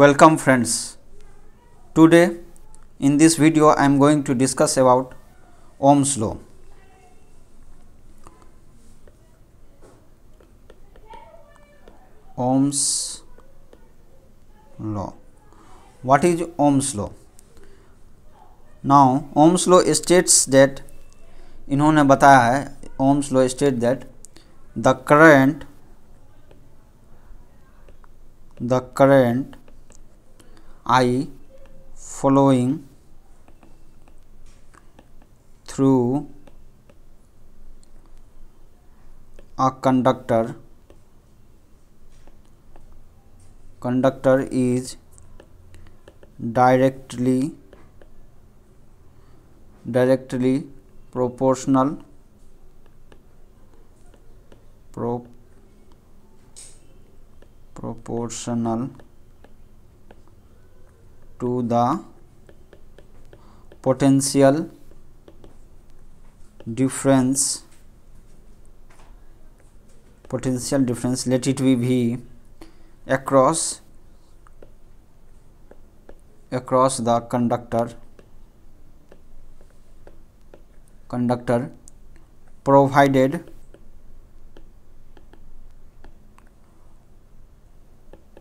welcome friends today in this video i am going to discuss about ohm's law ohm's law what is ohm's law now ohm's law states that इन्होंने बताया है Ohm's law state that the current the current I following through a conductor conductor is directly directly proportional pro proportional to the potential difference potential difference let it be v across across the conductor conductor provided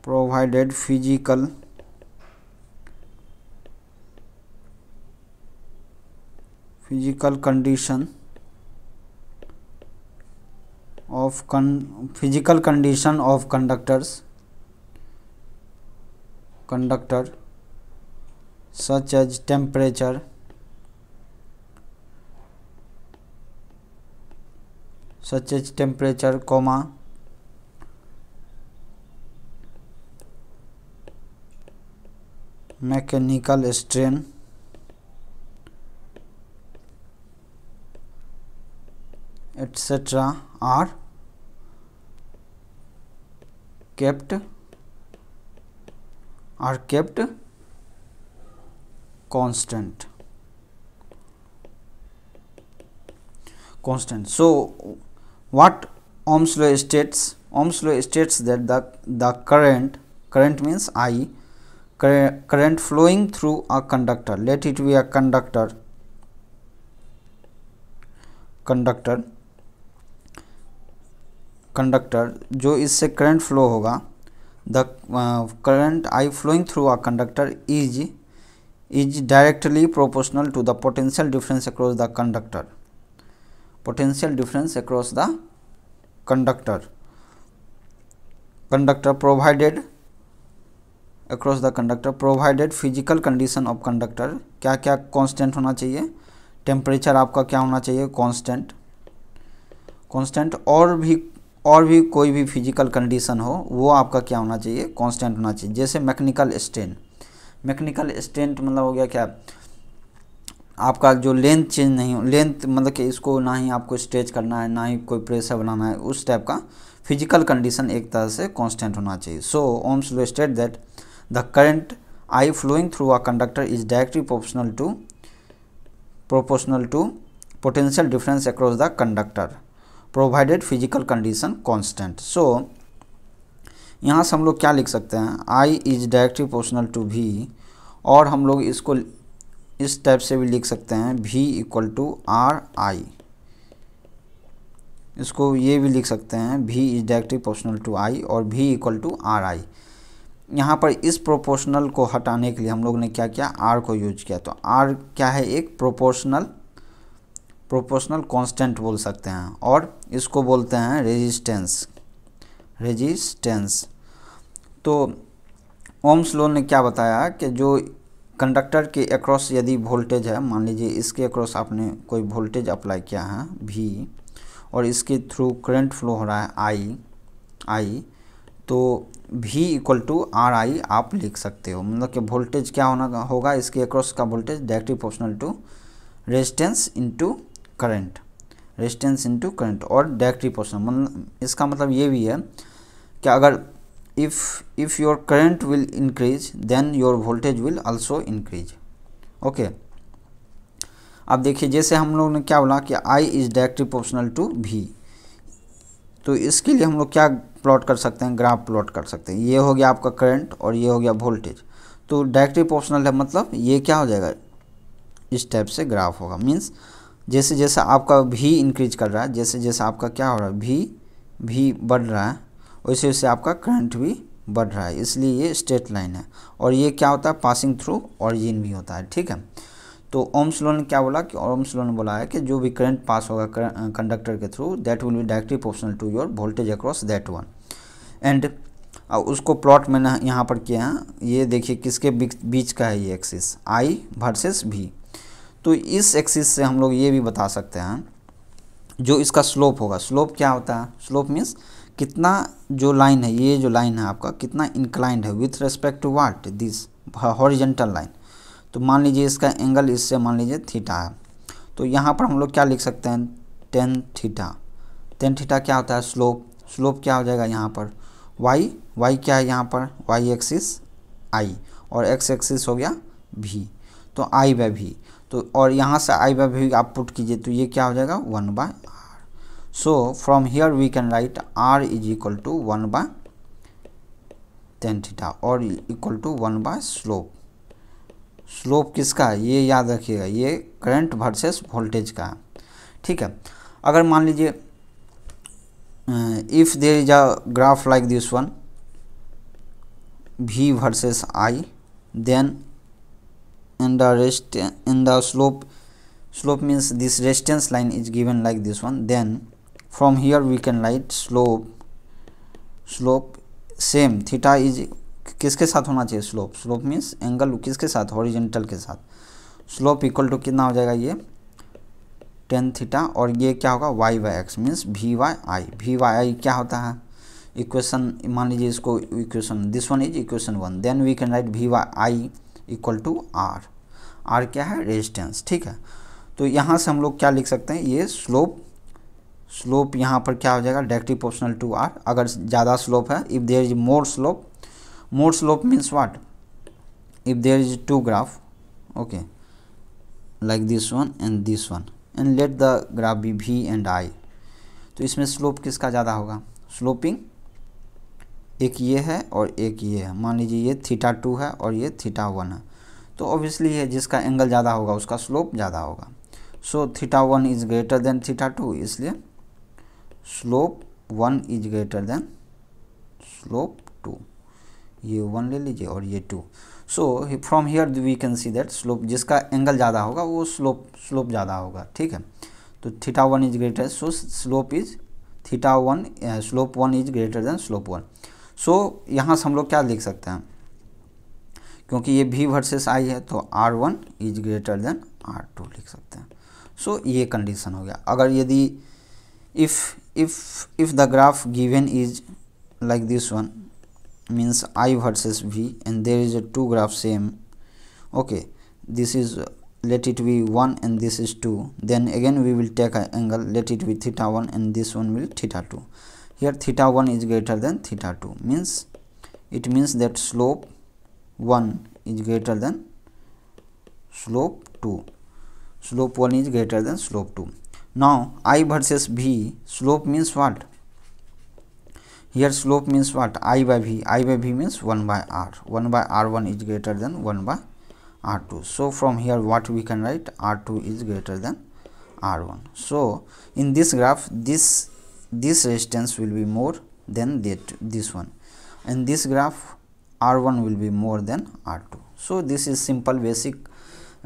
provided physical physical condition of con physical condition of conductors conductor such as temperature such as temperature comma mechanical strength etc. are kept are kept constant constant so what ohm's law states ohm's law states that the the current current means i current flowing through a conductor let it be a conductor conductor conductor जो इससे current flow होगा the current I flowing through a conductor is is directly proportional to the potential difference across the conductor potential difference across the conductor conductor provided across the conductor provided physical condition of conductor क्या क्या constant होना चाहिए temperature आपका क्या होना चाहिए constant constant और भी और भी कोई भी फिजिकल कंडीशन हो वो आपका क्या होना चाहिए कांस्टेंट होना चाहिए जैसे मैकेनिकल स्ट्रेन मैकेनिकल स्ट्रेंट मतलब हो गया क्या आपका जो लेंथ चेंज नहीं हो लेंथ मतलब कि इसको ना ही आपको स्ट्रेच करना है ना ही कोई प्रेशर बनाना है उस टाइप का फिजिकल कंडीशन एक तरह से कॉन्स्टेंट होना चाहिए so Ohm's law state that the current I flowing through a conductor is directly proportional to proportional to potential difference across the conductor provided physical condition constant so यहाँ से हम लोग क्या लिख सकते हैं I is directly proportional to V और हम लोग इसको इस टाइप से भी लिख सकते हैं V equal to R I इसको ये भी लिख सकते हैं V is directly proportional to I और V equal to R I यहाँ पर इस प्रोपोर्शनल को हटाने के लिए हम लोग ने क्या किया आर को यूज किया तो आर क्या है एक प्रोपोर्शनल प्रोपोर्शनल कांस्टेंट बोल सकते हैं और इसको बोलते हैं रेजिस्टेंस रेजिस्टेंस तो ओम्स लोन ने क्या बताया कि जो कंडक्टर के अक्रॉस यदि वोल्टेज है मान लीजिए इसके अक्रॉस आपने कोई वोल्टेज अप्लाई किया है वी और इसके थ्रू करंट फ्लो हो रहा है आई आई तो V equal to R I आप लिख सकते हो मतलब कि वोल्टेज क्या होना होगा इसके अक्रॉस का voltage directly proportional to resistance into current resistance into current और डायरेक्ट प्रोपोर्शनल मतलब इसका मतलब ये भी है कि अगर if if your current will increase then your voltage will also increase okay अब देखिए जैसे हम लोग ने क्या बोला कि I is directly proportional to V तो इसके लिए हम लोग क्या प्लॉट कर सकते हैं ग्राफ प्लॉट कर सकते हैं ये हो गया आपका करंट और ये हो गया वोल्टेज तो डायरेक्टली प्रोपोर्शनल है मतलब ये क्या हो जाएगा इस टाइप से ग्राफ होगा मीन्स जैसे जैसे आपका भी इंक्रीज कर रहा है जैसे जैसे आपका क्या हो रहा है भी भी बढ़ रहा है वैसे वैसे आपका करंट भी बढ़ रहा है इसलिए ये स्ट्रेट लाइन है और ये क्या होता है पासिंग थ्रू ऑरिजिन भी होता है ठीक है तो ओम्स लो ने क्या बोला कि ओम्स लो ने बोला है कि जो भी करंट पास होगा कंडक्टर के through that will be directly proportional to your voltage across that one and उसको प्लॉट मैंने यहाँ पर किया है ये देखिए किसके बीच का है ये एक्सिस आई वर्सेस भी तो इस एक्सिस से हम लोग ये भी बता सकते हैं जो इसका स्लोप होगा स्लोप क्या होता है स्लोप मीन्स कितना जो लाइन है ये जो लाइन है आपका कितना इंक्लाइंड है with respect to what this horizontal line तो मान लीजिए इसका एंगल इससे मान लीजिए थीटा है तो यहाँ पर हम लोग क्या लिख सकते हैं टेन थीटा टेन थीटा क्या होता है स्लोप स्लोप क्या हो जाएगा यहाँ पर वाई वाई क्या है यहाँ पर वाई एक्सिस आई और एक्स एक्सिस हो गया भी तो आई बाय भी तो और यहाँ से आई बाय भी आप पुट कीजिए तो ये क्या हो जाएगा one by R so from here we can write R is equal to one by tan theta और equal to one by slope slope किसका है ये याद रखिएगा ये करंट वर्सेस वोल्टेज का है ठीक है अगर मान लीजिए if there is a graph like this one V versus I then and the rest and the slope slope means this resistance line is given like this one then from here we can write slope slope same theta is किसके साथ होना चाहिए slope slope means angle किसके साथ horizontal के साथ slope equal to कितना हो जाएगा ये टेन थीटा और ये क्या होगा Y by X means V by I V by I क्या होता है इक्वेशन मान लीजिए इसको equation this one is equation one then we can write V by I equal to R R क्या है रेजिस्टेंस ठीक है तो यहाँ से हम लोग क्या लिख सकते हैं ये स्लोप स्लोप यहाँ पर क्या हो जाएगा डायरेक्टली प्रोपोर्शनल टू आर अगर ज़्यादा स्लोप है if there is more slope more slope means what if there is two graph okay like this one and this one and let the graph be V and I तो इसमें slope किसका ज़्यादा होगा sloping एक ये है और एक ये है मान लीजिए ये थीटा टू है और ये थीटा वन है तो ऑब्वियसली है जिसका एंगल ज़्यादा होगा उसका स्लोप ज़्यादा होगा so theta one is greater than theta two इसलिए slope one is greater than slope two ये वन ले लीजिए और ये two so from here we can see that slope जिसका एंगल ज़्यादा होगा वो स्लोप स्लोप ज़्यादा होगा ठीक है तो theta one is greater so slope is theta one slope one is greater than slope one so यहाँ से हम लोग क्या लिख सकते हैं क्योंकि ये भी वर्सेस आई है तो R one is greater than R two लिख सकते हैं सो so, ये कंडीशन हो गया अगर यदि if if if the graph given is like this one means I versus V and there is a two graph same okay this is let it be one and this is two then again we will take a angle let it be theta one and this one will theta two here theta one is greater than theta two means it means that slope 1 is greater than slope 2 slope 1 is greater than slope 2 now i versus v slope means what here slope means what i by v i by v means 1 by r 1 by r1 is greater than 1 by r2 so from here what we can write r2 is greater than r1 so in this graph this this resistance will be more than that this one in this graph r1 will be more than r2 so this is simple basic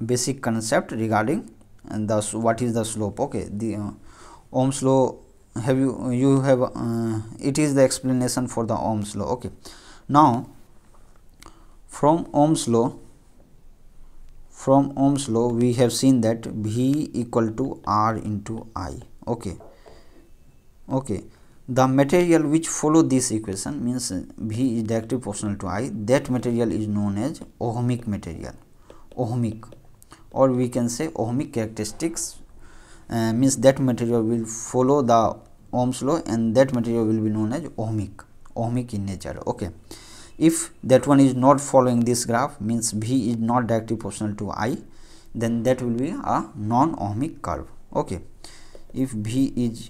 basic concept regarding and uh, thus what is the slope okay the uh, ohm's law have you you have uh, it is the explanation for the ohm's law okay now from ohm's law from ohm's law we have seen that v equal to r into i okay okay the material which follow this equation means V is directly proportional to I that material is known as ohmic material ohmic or we can say ohmic characteristics uh, means that material will follow the Ohm's law and that material will be known as ohmic ohmic in nature okay if that one is not following this graph means V is not directly proportional to I then that will be a non ohmic curve okay if V is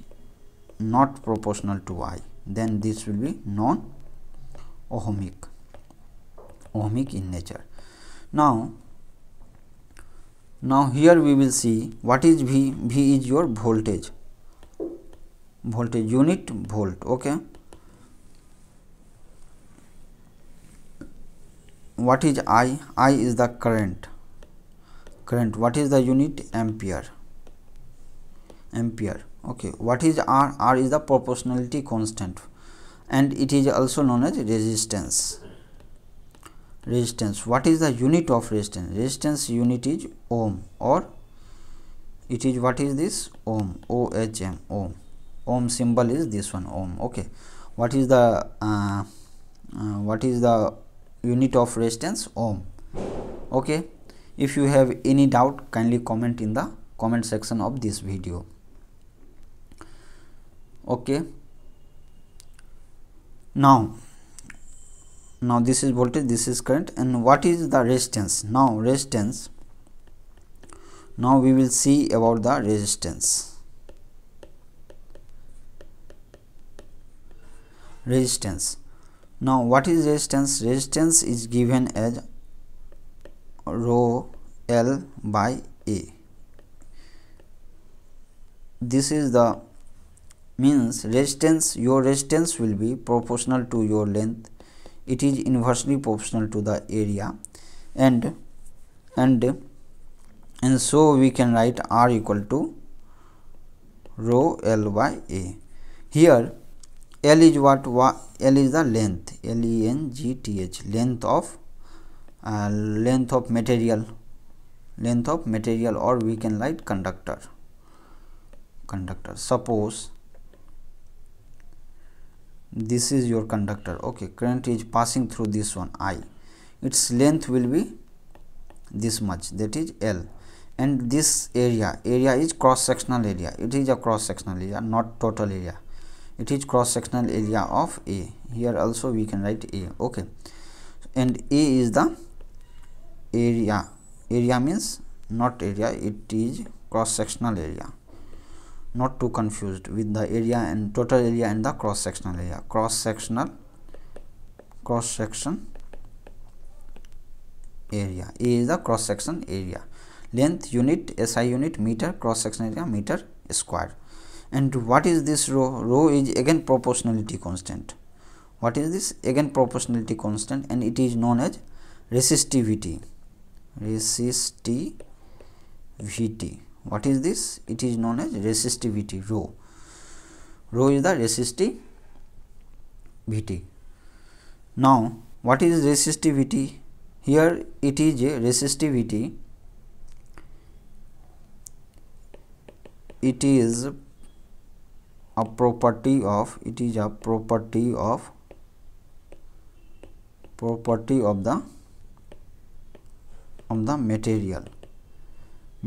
not proportional to I, then this will be non ohmic ohmic in nature now now here we will see what is v v is your voltage voltage unit volt okay what is i i is the current current what is the unit ampere ampere okay what is r r is the proportionality constant and it is also known as resistance resistance what is the unit of resistance resistance unit is ohm or it is what is this ohm ohm ohm ohm symbol is this one ohm okay what is the uh, uh, what is the unit of resistance ohm okay if you have any doubt kindly comment in the comment section of this video okay now now this is voltage this is current and what is the resistance now resistance now we will see about the resistance resistance now what is resistance resistance is given as rho l by a this is the means resistance your resistance will be proportional to your length it is inversely proportional to the area and and and so we can write r equal to rho l by a here l is what l is the length l e n g t h length of uh, length of material length of material or we can write conductor conductor suppose this is your conductor okay current is passing through this one i its length will be this much that is l and this area area is cross sectional area it is a cross sectional area not total area it is cross sectional area of a here also we can write a okay and a is the area area means not area it is cross sectional area not too confused with the area and total area and the cross sectional area cross sectional cross section area a is the cross section area length unit SI unit meter cross section area meter square and what is this rho rho is again proportionality constant what is this again proportionality constant and it is known as resistivity resistivity what is this it is known as resistivity rho rho is the resistivity now what is resistivity here it is a resistivity it is a property of it is a property of property of the of the material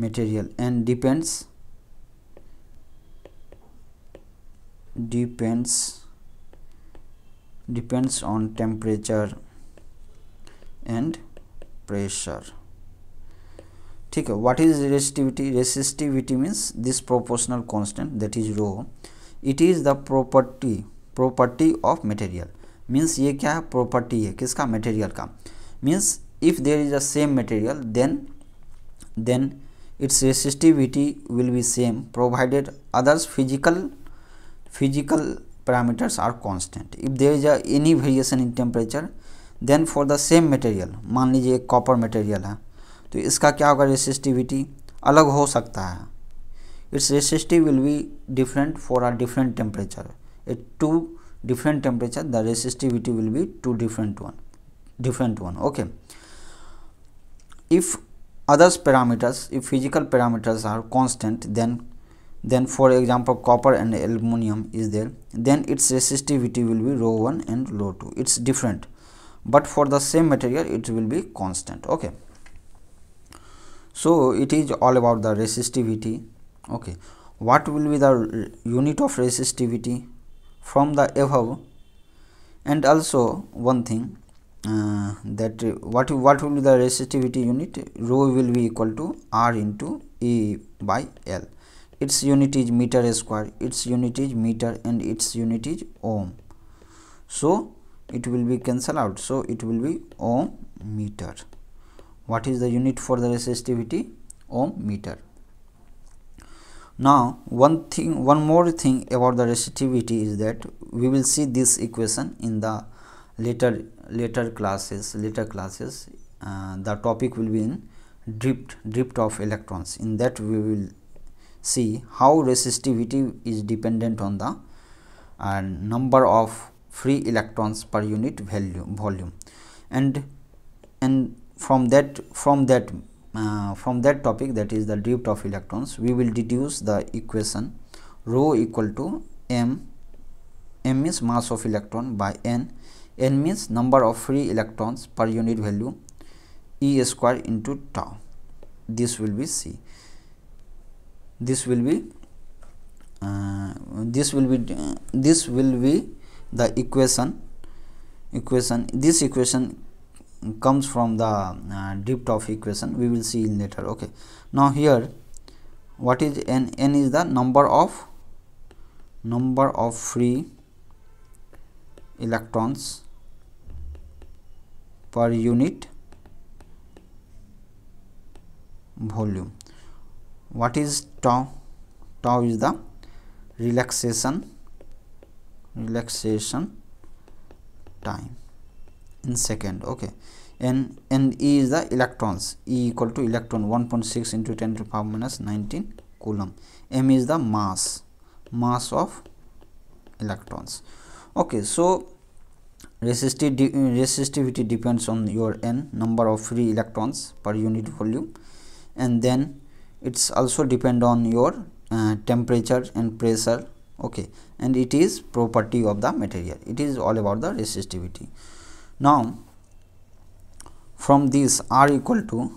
material and depends depends depends on temperature and pressure ठीक है what is resistivity resistivity means this proportional constant that is rho it is the property property of material means ये क्या property है किसका material का means if there is a same material then then its resistivity will be same provided others physical physical parameters are constant if there is a any variation in temperature then for the same material मान लीजिए एक copper material है तो इसका क्या होगा resistivity अलग हो सकता है it's resistive will be different for R different temperature at two different temperature the resistivity will be two different one different one okay if others parameters if physical parameters are constant then then for example copper and aluminum is there then its resistivity will be rho 1 and rho 2 it's different but for the same material it will be constant okay so it is all about the resistivity okay what will be the unit of resistivity from the above and also one thing uh, that what what will be the resistivity unit rho will be equal to r into e by l its unit is meter square its unit is meter and its unit is ohm so it will be cancel out so it will be ohm meter what is the unit for the resistivity ohm meter now one thing one more thing about the resistivity is that we will see this equation in the later later classes later classes uh, the topic will be in drift drift of electrons in that we will see how resistivity is dependent on the uh, number of free electrons per unit value volume and and from that from that uh, from that topic that is the drift of electrons we will deduce the equation rho equal to m m is mass of electron by n n means number of free electrons per unit value e square into tau this will be c this will be uh, this will be uh, this will be the equation equation this equation comes from the uh, of equation we will see later okay now here what is n n is the number of number of free electrons per unit volume what is tau tau is the relaxation relaxation time in second okay and and e is the electrons e equal to electron 1.6 into 10 to the power minus 19 coulomb m is the mass mass of electrons okay so resistivity depends on your n number of free electrons per unit volume and then it's also depend on your uh, temperature and pressure okay and it is property of the material it is all about the resistivity now from this r equal to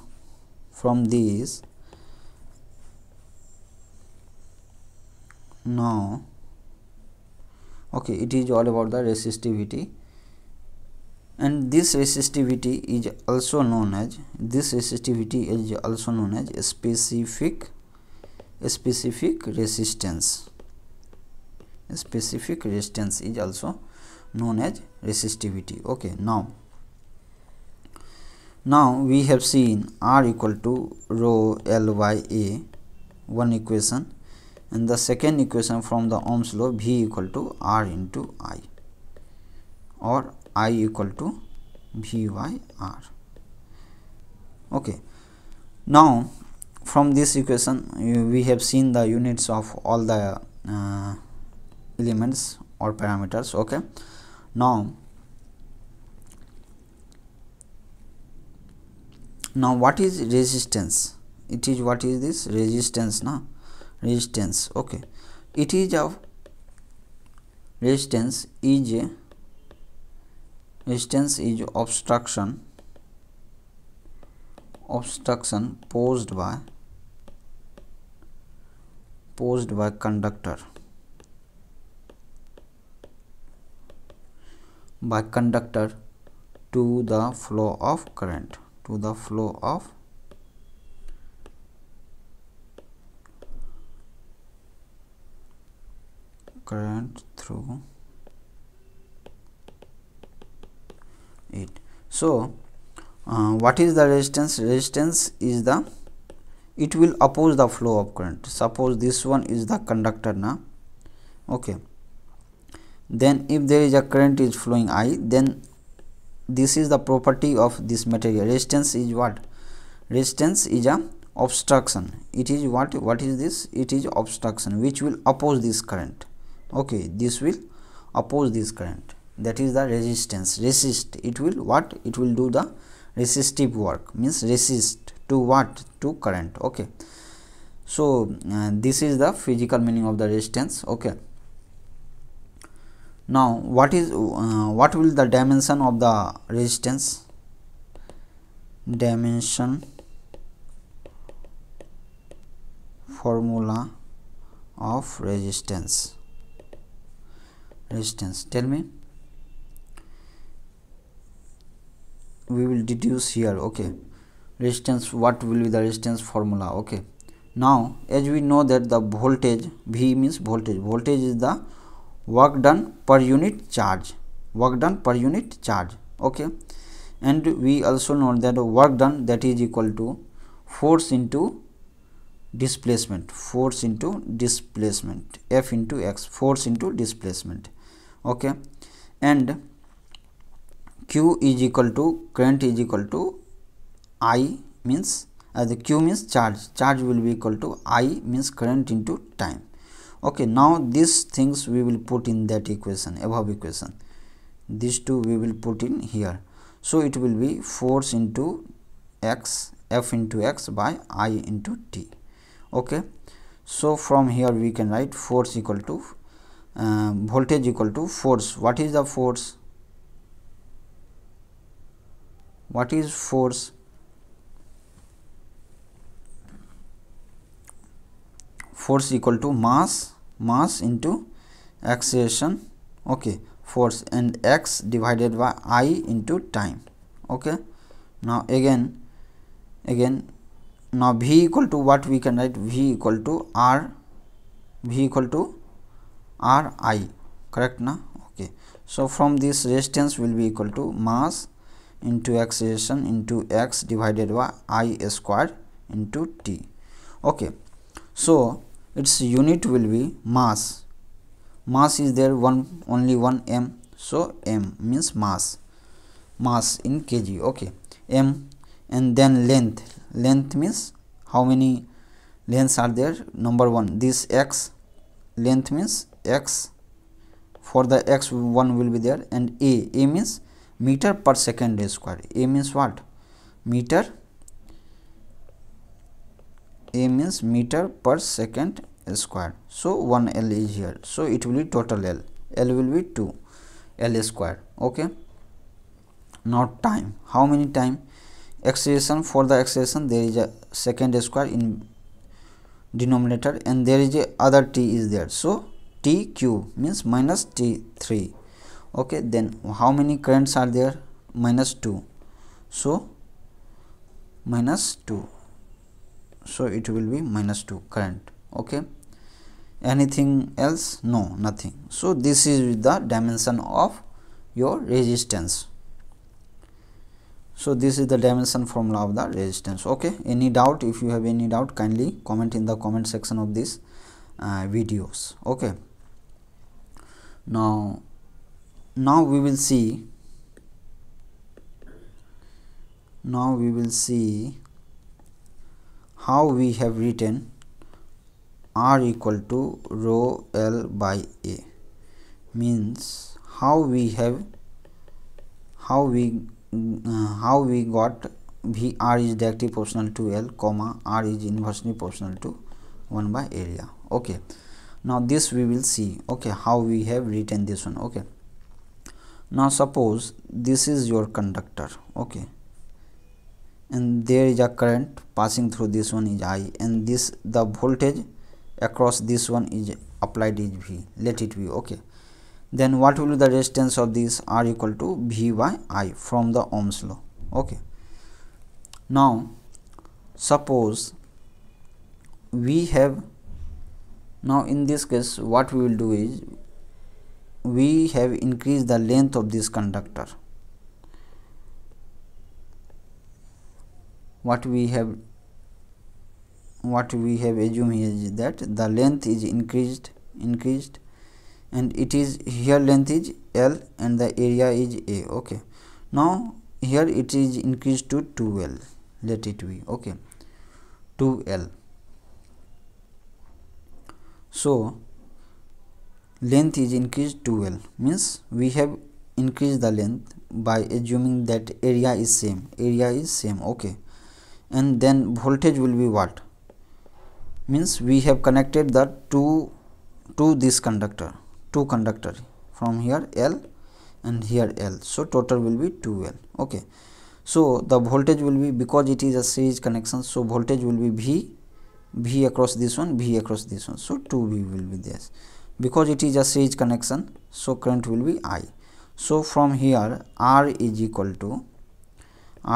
from this now okay it is all about the resistivity and this resistivity is also known as this resistivity is also known as specific specific resistance specific resistance is also known as resistivity okay now now we have seen r equal to rho L Y A, one equation and the second equation from the ohm's law v equal to r into i or i equal to vyr okay now from this equation we have seen the units of all the uh, elements or parameters okay now now what is resistance it is what is this resistance Now, resistance okay it is of resistance is a resistance is obstruction obstruction posed by posed by conductor by conductor to the flow of current to the flow of current through it so uh, what is the resistance resistance is the it will oppose the flow of current suppose this one is the conductor now okay then if there is a current is flowing i then this is the property of this material resistance is what resistance is a obstruction it is what what is this it is obstruction which will oppose this current okay this will oppose this current that is the resistance resist it will what it will do the resistive work means resist to what to current okay so uh, this is the physical meaning of the resistance okay now what is uh, what will the dimension of the resistance dimension formula of resistance resistance tell me we will deduce here okay resistance what will be the resistance formula okay now as we know that the voltage v means voltage voltage is the work done per unit charge work done per unit charge okay and we also know that work done that is equal to force into displacement force into displacement f into x force into displacement okay and Q is equal to current is equal to I means uh, the Q means charge charge will be equal to I means current into time okay now these things we will put in that equation above equation these two we will put in here so it will be force into x f into x by I into t okay so from here we can write force equal to uh, voltage equal to force what is the force what is force force equal to mass mass into acceleration okay force and x divided by i into time okay now again again now v equal to what we can write v equal to r v equal to r i correct na okay so from this resistance will be equal to mass into acceleration into x divided by i square into t okay so its unit will be mass mass is there one only one m so m means mass mass in kg okay m and then length length means how many lengths are there number one this x length means x for the x one will be there and a a means meter per second square a means what meter a means meter per second square so 1 l is here so it will be total l l will be 2 l square okay now time how many time acceleration for the acceleration there is a second square in denominator and there is a other t is there so t cube means minus t 3 okay then how many currents are there minus 2 so minus 2 so it will be minus 2 current okay anything else no nothing so this is the dimension of your resistance so this is the dimension formula of the resistance okay any doubt if you have any doubt kindly comment in the comment section of this uh, videos okay now now we will see now we will see how we have written r equal to rho l by a means how we have how we uh, how we got v r is directly proportional to l comma r is inversely proportional to 1 by area okay now this we will see okay how we have written this one okay now suppose this is your conductor okay and there is a current passing through this one is i and this the voltage across this one is applied is v let it be okay then what will be the resistance of this r equal to v by i from the ohms law okay now suppose we have now in this case what we will do is we have increased the length of this conductor what we have what we have assumed is that the length is increased increased and it is here length is l and the area is a okay now here it is increased to 2l let it be okay 2l so length is increased to l means we have increased the length by assuming that area is same area is same okay and then voltage will be what means we have connected the two to this conductor two conductor from here l and here l so total will be 2l okay so the voltage will be because it is a series connection so voltage will be v v across this one v across this one so 2v will be this because it is a series connection so current will be i so from here r is equal to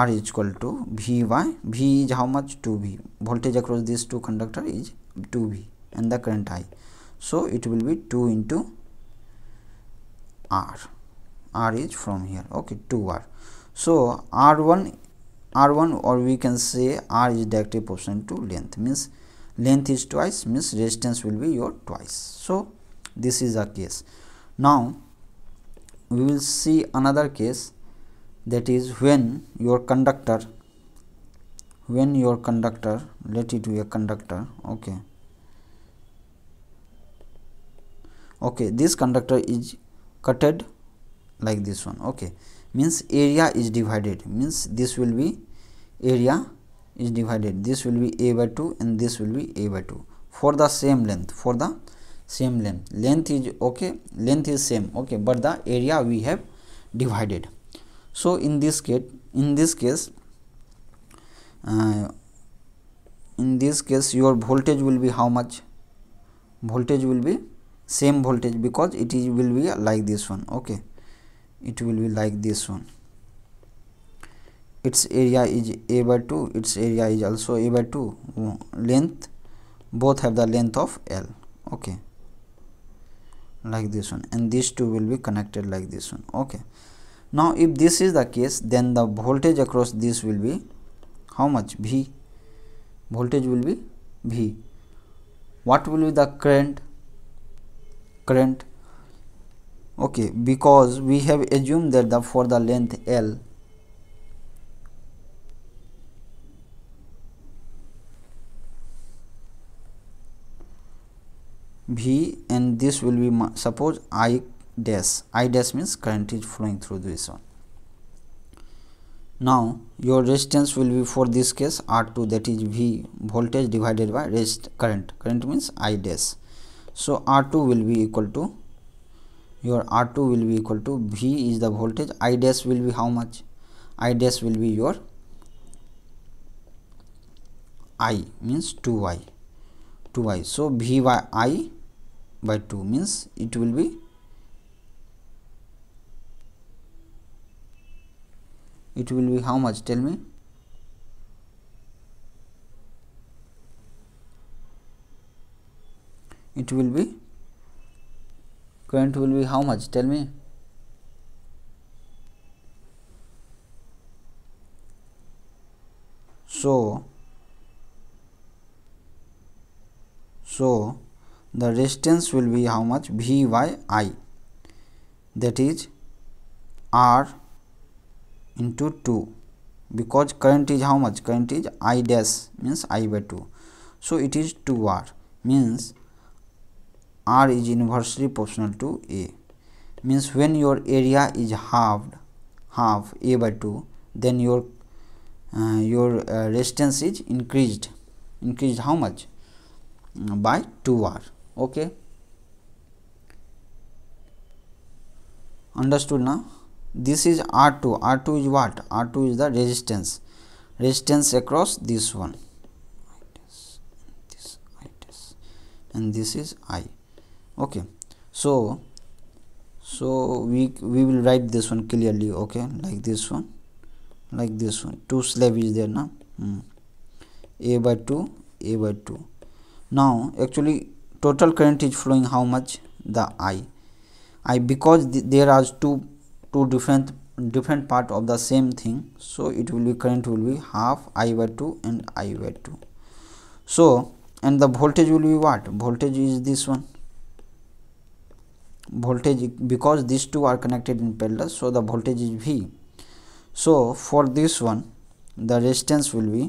r is equal to v by v is how much 2v voltage across these two conductor is 2v and the current i so it will be 2 into r r is from here okay 2r so r1 r1 or we can say r is directly proportional to length means length is twice means resistance will be your twice so this is a case now we will see another case that is when your conductor when your conductor let it be a conductor okay okay this conductor is cutted like this one okay means area is divided means this will be area is divided this will be a by 2 and this will be a by 2 for the same length for the same length length is okay length is same okay but the area we have divided so in this case in this case uh, in this case your voltage will be how much voltage will be same voltage because it is will be like this one okay it will be like this one its area is a by 2 its area is also a by 2 length both have the length of l okay like this one and these two will be connected like this one okay now if this is the case then the voltage across this will be how much v voltage will be v what will be the current current okay because we have assumed that the for the length l v and this will be suppose i dash i dash means current is flowing through this one now your resistance will be for this case r2 that is v voltage divided by rest current current means i dash so r2 will be equal to your r2 will be equal to v is the voltage i dash will be how much i dash will be your i means 2y 2y so v by i by 2 means it will be it will be how much tell me it will be current will be how much tell me so so the resistance will be how much V by I that is R into 2 because current is how much current is I dash means I by 2 so it is 2R means R is inversely proportional to A means when your area is halved half A by 2 then your uh, your uh, resistance is increased increased how much mm, by 2R okay understood now this is r2 r2 is what r2 is the resistance resistance across this one and this is i okay so so we we will write this one clearly okay like this one like this one 2 slab is there now hmm. a by 2 a by 2 now actually total current is flowing how much the i i because th there are two two different different part of the same thing so it will be current will be half i by 2 and i by 2 so and the voltage will be what voltage is this one voltage because these two are connected in parallel so the voltage is v so for this one the resistance will be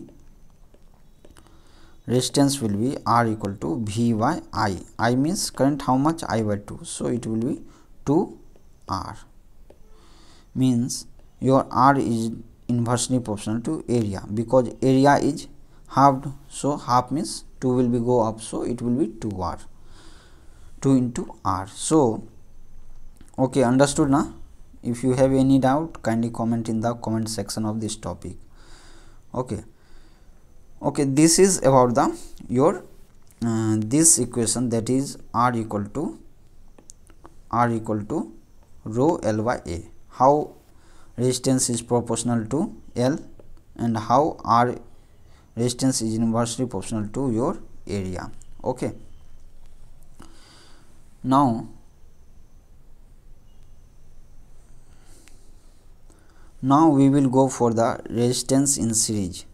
resistance will be R equal to V by I. I means current how much? I by 2. So, it will be 2 R means your R is inversely proportional to area because area is halved. So, half means 2 will be go up. So, it will be 2 R 2 into R. So, okay understood na? If you have any doubt kindly comment in the comment section of this topic. Okay okay this is about the your uh, this equation that is r equal to r equal to rho l by a how resistance is proportional to l and how r resistance is inversely proportional to your area okay now now we will go for the resistance in series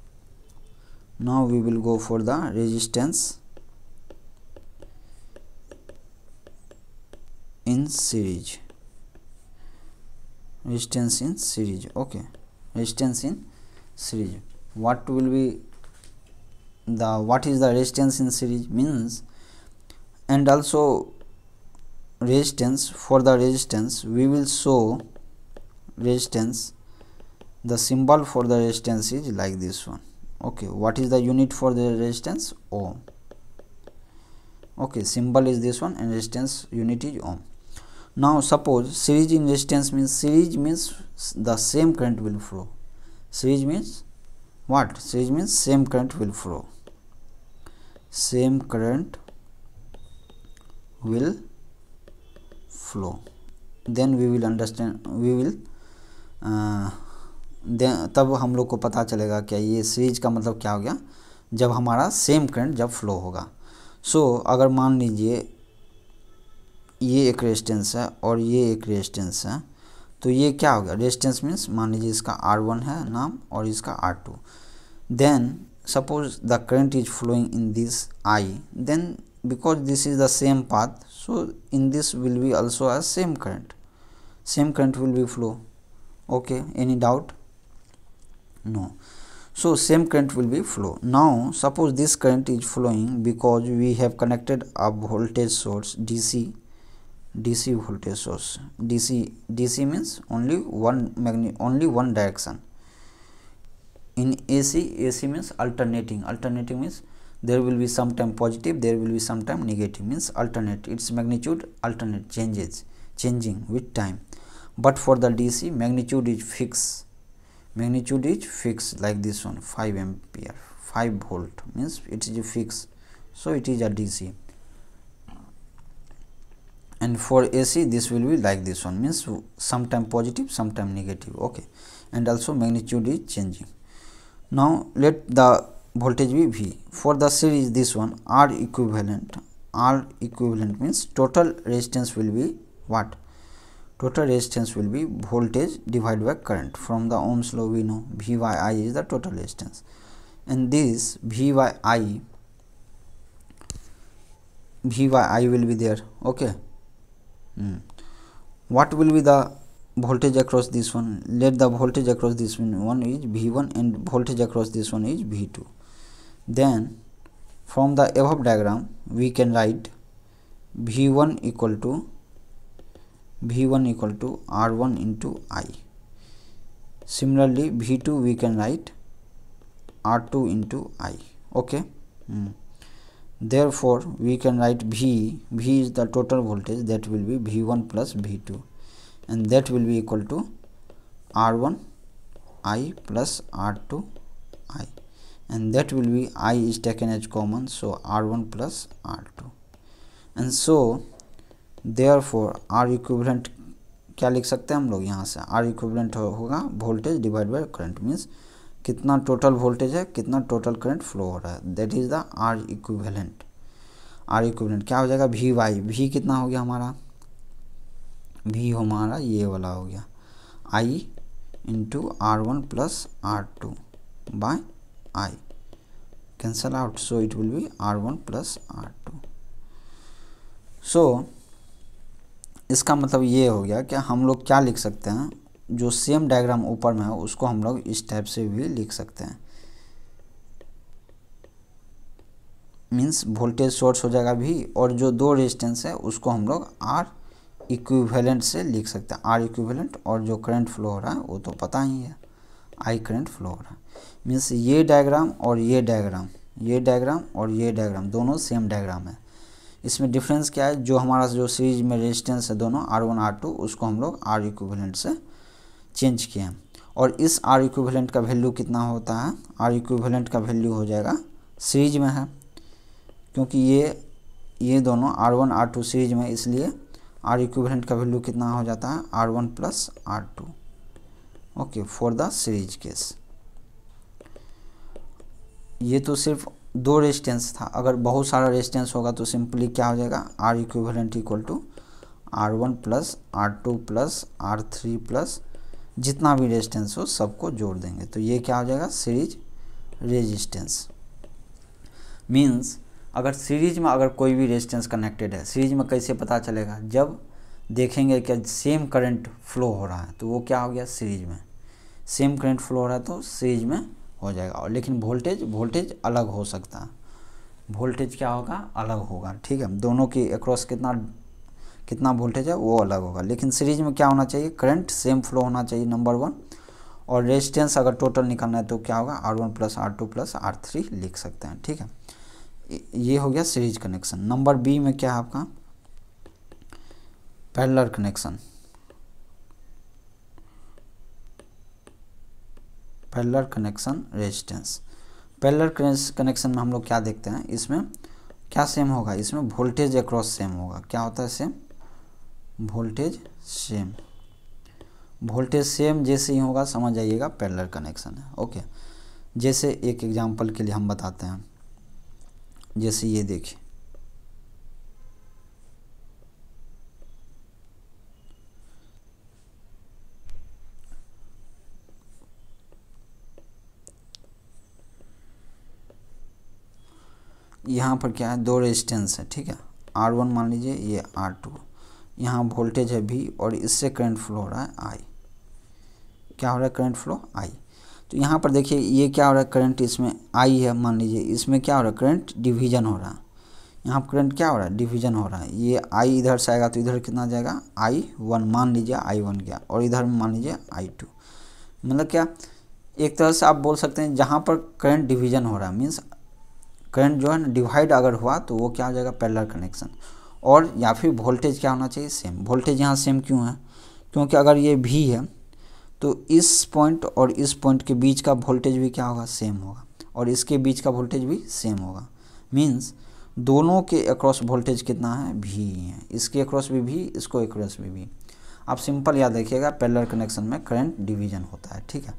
now we will go for the resistance in series resistance in series okay resistance in series what will be the what is the resistance in series means and also resistance for the resistance we will show resistance the symbol for the resistance is like this one okay what is the unit for the resistance ohm okay symbol is this one and resistance unit is ohm now suppose series in resistance means series means the same current will flow series means what series means same current will flow same current will flow then we will understand we will uh, तब हम लोग को पता चलेगा क्या ये series का मतलब क्या हो गया जब हमारा सेम करंट जब फ्लो होगा सो so, अगर मान लीजिए ये एक रेजिस्टेंस है और ये एक रेजिस्टेंस है तो ये क्या हो गया रेजिस्टेंस मीन्स मान लीजिए इसका आर वन है नाम और इसका R two then suppose the current is flowing in this I then because this is the same path so in this will be also a same current same current will be flow okay any doubt No. So, same current will be flow. Now, suppose this current is flowing because we have connected a voltage source DC DC voltage source DC DC means only one magnet only one direction in AC AC means alternating alternating means there will be sometime positive there will be sometime negative means alternate its magnitude alternate changes changing with time but for the DC magnitude is fixed magnitude is fixed like this one 5 ampere 5 volt means it is a fixed so it is a DC and for AC this will be like this one means sometime positive sometime negative okay and also magnitude is changing now let the voltage be V for the series this one R equivalent R equivalent means total resistance will be what total resistance will be voltage divided by current from the ohm's law we know v by i is the total resistance and this v by i v by i will be there okay mm. what will be the voltage across this one let the voltage across this one is v1 and voltage across this one is v2 then from the above diagram we can write v1 equal to v1 equal to r1 into i. Similarly, v2 we can write r2 into i. Okay. Mm. Therefore, we can write v, v is the total voltage that will be v1 plus v2 and that will be equal to r1 i plus r2 i and that will be i is taken as common so r1 plus r2 and so therefore R equivalent क्या लिख सकते हैं हम लोग यहाँ से R equivalent होगा voltage divide by current means कितना टोटल वोल्टेज है कितना टोटल करंट फ्लो हो रहा है that is the R equivalent R equivalent क्या हो जाएगा वी वाई वी कितना हो गया हमारा वी हमारा ये वाला हो गया I into R one plus R two by I cancel out so it will it R one plus R two so इसका मतलब ये हो गया कि हम लोग क्या लिख सकते हैं जो सेम डायग्राम ऊपर में है उसको हम लोग इस टाइप से भी लिख सकते हैं मीन्स वोल्टेज सोर्स हो जाएगा भी और जो दो रेजिस्टेंस है उसको हम लोग आर इक्विवेलेंट से लिख सकते हैं आर इक्विवेलेंट और जो करंट फ्लो हो रहा है वो तो पता ही है आई करंट फ्लो हो रहा है मीन्स ये डायग्राम और ये डायग्राम ये डायग्राम और ये डायग्राम दोनों सेम डायग्राम है इसमें डिफरेंस क्या है जो हमारा जो सीरीज में रेजिस्टेंस है दोनों आर वन आर टू उसको हम लोग आर इक्विवेलेंट से चेंज किए हैं और इस आर इक्विवेलेंट का वैल्यू कितना होता है आर इक्विवेलेंट का वैल्यू हो जाएगा सीरीज में है क्योंकि ये ये दोनों R one R two series में इसलिए आर इक्विवेलेंट का वैल्यू कितना हो जाता है R one plus R two okay for the series case ये तो सिर्फ दो रेजिस्टेंस था अगर बहुत सारा रेजिस्टेंस होगा तो सिंपली क्या हो जाएगा R equivalent equal to R one plus R two plus R three plus जितना भी रेजिस्टेंस हो सबको जोड़ देंगे तो ये क्या हो जाएगा सीरीज रेजिस्टेंस मीन्स अगर सीरीज में अगर कोई भी रेजिस्टेंस कनेक्टेड है सीरीज में कैसे पता चलेगा जब देखेंगे कि सेम करंट फ्लो हो रहा है तो वो क्या हो गया सीरीज में सेम करंट फ्लो हो रहा है तो सीरीज में हो जाएगा और लेकिन वोल्टेज वोल्टेज अलग हो सकता है वोल्टेज क्या होगा अलग होगा ठीक है दोनों की अक्रॉस कितना कितना वोल्टेज है वो अलग होगा लेकिन सीरीज में क्या होना चाहिए करंट सेम फ्लो होना चाहिए नंबर वन और रेजिस्टेंस अगर टोटल निकालना है तो क्या होगा R one plus R two plus R three लिख सकते हैं ठीक है ये हो गया सीरीज कनेक्शन नंबर बी में क्या है आपका parallel connection parallel connection resistance parallel connection में हम लोग क्या देखते हैं इसमें क्या सेम होगा इसमें वोल्टेज अक्रॉस सेम होगा क्या होता है same voltage same voltage same जैसे ही होगा समझ आइएगा पैलर कनेक्शन है ओके जैसे एक एग्जांपल के लिए हम बताते हैं जैसे ये देखिए यहाँ पर क्या है दो रेजिस्टेंस है ठीक है आर वन मान लीजिए ये आर टू यहाँ वोल्टेज है भी और इससे करंट फ्लो हो रहा है आई क्या हो रहा है करंट फ्लो आई तो यहाँ पर देखिए ये क्या हो रहा है करंट इसमें आई है मान लीजिए इसमें क्या हो रहा है करंट डिवीजन हो रहा है यहाँ पर करंट क्या हो रहा है डिवीजन हो रहा है ये आई इधर से आएगा तो इधर कितना जाएगा आई वन मान लीजिए आई वन क्या और इधर मान लीजिए आई टू मतलब क्या एक तरह से आप बोल सकते हैं जहाँ पर करंट डिवीजन हो रहा है मीन्स करंट जो है ना डिवाइड अगर हुआ तो वो क्या हो जाएगा पैरलर कनेक्शन और या फिर वोल्टेज क्या होना चाहिए सेम वोल्टेज यहाँ सेम क्यों है क्योंकि अगर ये भी है तो इस पॉइंट और इस पॉइंट के बीच का वोल्टेज भी क्या होगा सेम होगा और इसके बीच का वोल्टेज भी सेम होगा मीन्स दोनों के अक्रॉस वोल्टेज कितना है भी है इसके अक्रॉस भी भी इसको अक्रॉस भी भी आप सिंपल याद रखिएगा पैरलर कनेक्शन में करंट डिवीजन होता है ठीक है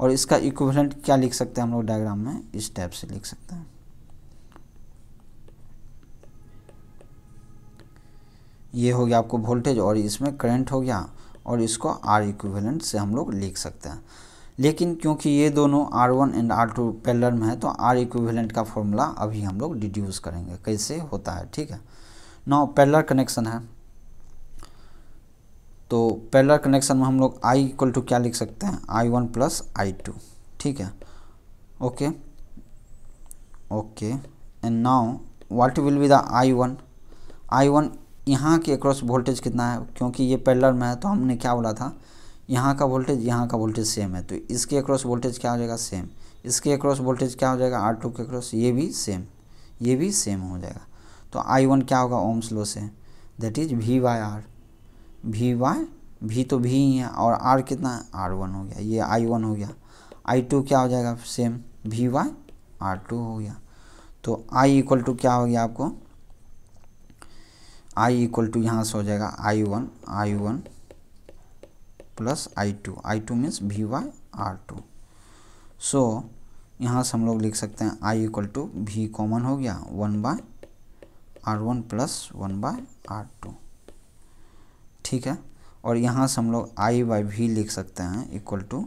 और इसका इक्विवेलेंट क्या लिख सकते हैं हम लोग डायग्राम में इस टाइप से लिख सकते हैं ये हो गया आपको वोल्टेज और इसमें करंट हो गया और इसको आर इक्विवेलेंट से हम लोग लिख सकते हैं लेकिन क्योंकि ये दोनों R one and R two parallel में है तो आर इक्विवेलेंट का फॉर्मूला अभी हम लोग डिड्यूस करेंगे कैसे होता है ठीक है नौ पैलर कनेक्शन है तो पैलर कनेक्शन में हम लोग आई इक्वल टू क्या लिख सकते हैं I one plus I two ठीक है okay okay and now what will be the I one I one यहाँ के अक्रॉस वोल्टेज कितना है क्योंकि ये पैलर में है तो हमने क्या बोला था यहाँ का वोल्टेज यहाँ का वोल्टेज सेम है तो इसके अक्रॉस वोल्टेज क्या हो जाएगा सेम इसके अक्रॉस वोल्टेज क्या हो जाएगा आर टू के अक्रॉस ये भी सेम ये भी सेम हो जाएगा तो आई वन क्या होगा ओम्स लो से that is V by R V by V तो वी ही है और आर कितना है आर वन हो गया ये आई वन हो गया आई टू क्या हो जाएगा same V by R two हो गया तो आई इक्वल टू क्या हो गया आपको आई इक्वल टू यहाँ से हो जाएगा I one I one plus I two I two means V by R two so यहाँ से हम लोग लिख सकते हैं I equal to V common हो गया one by R one plus one by R two ठीक है और यहाँ से हम लोग आई बाय वी लिख सकते हैं equal to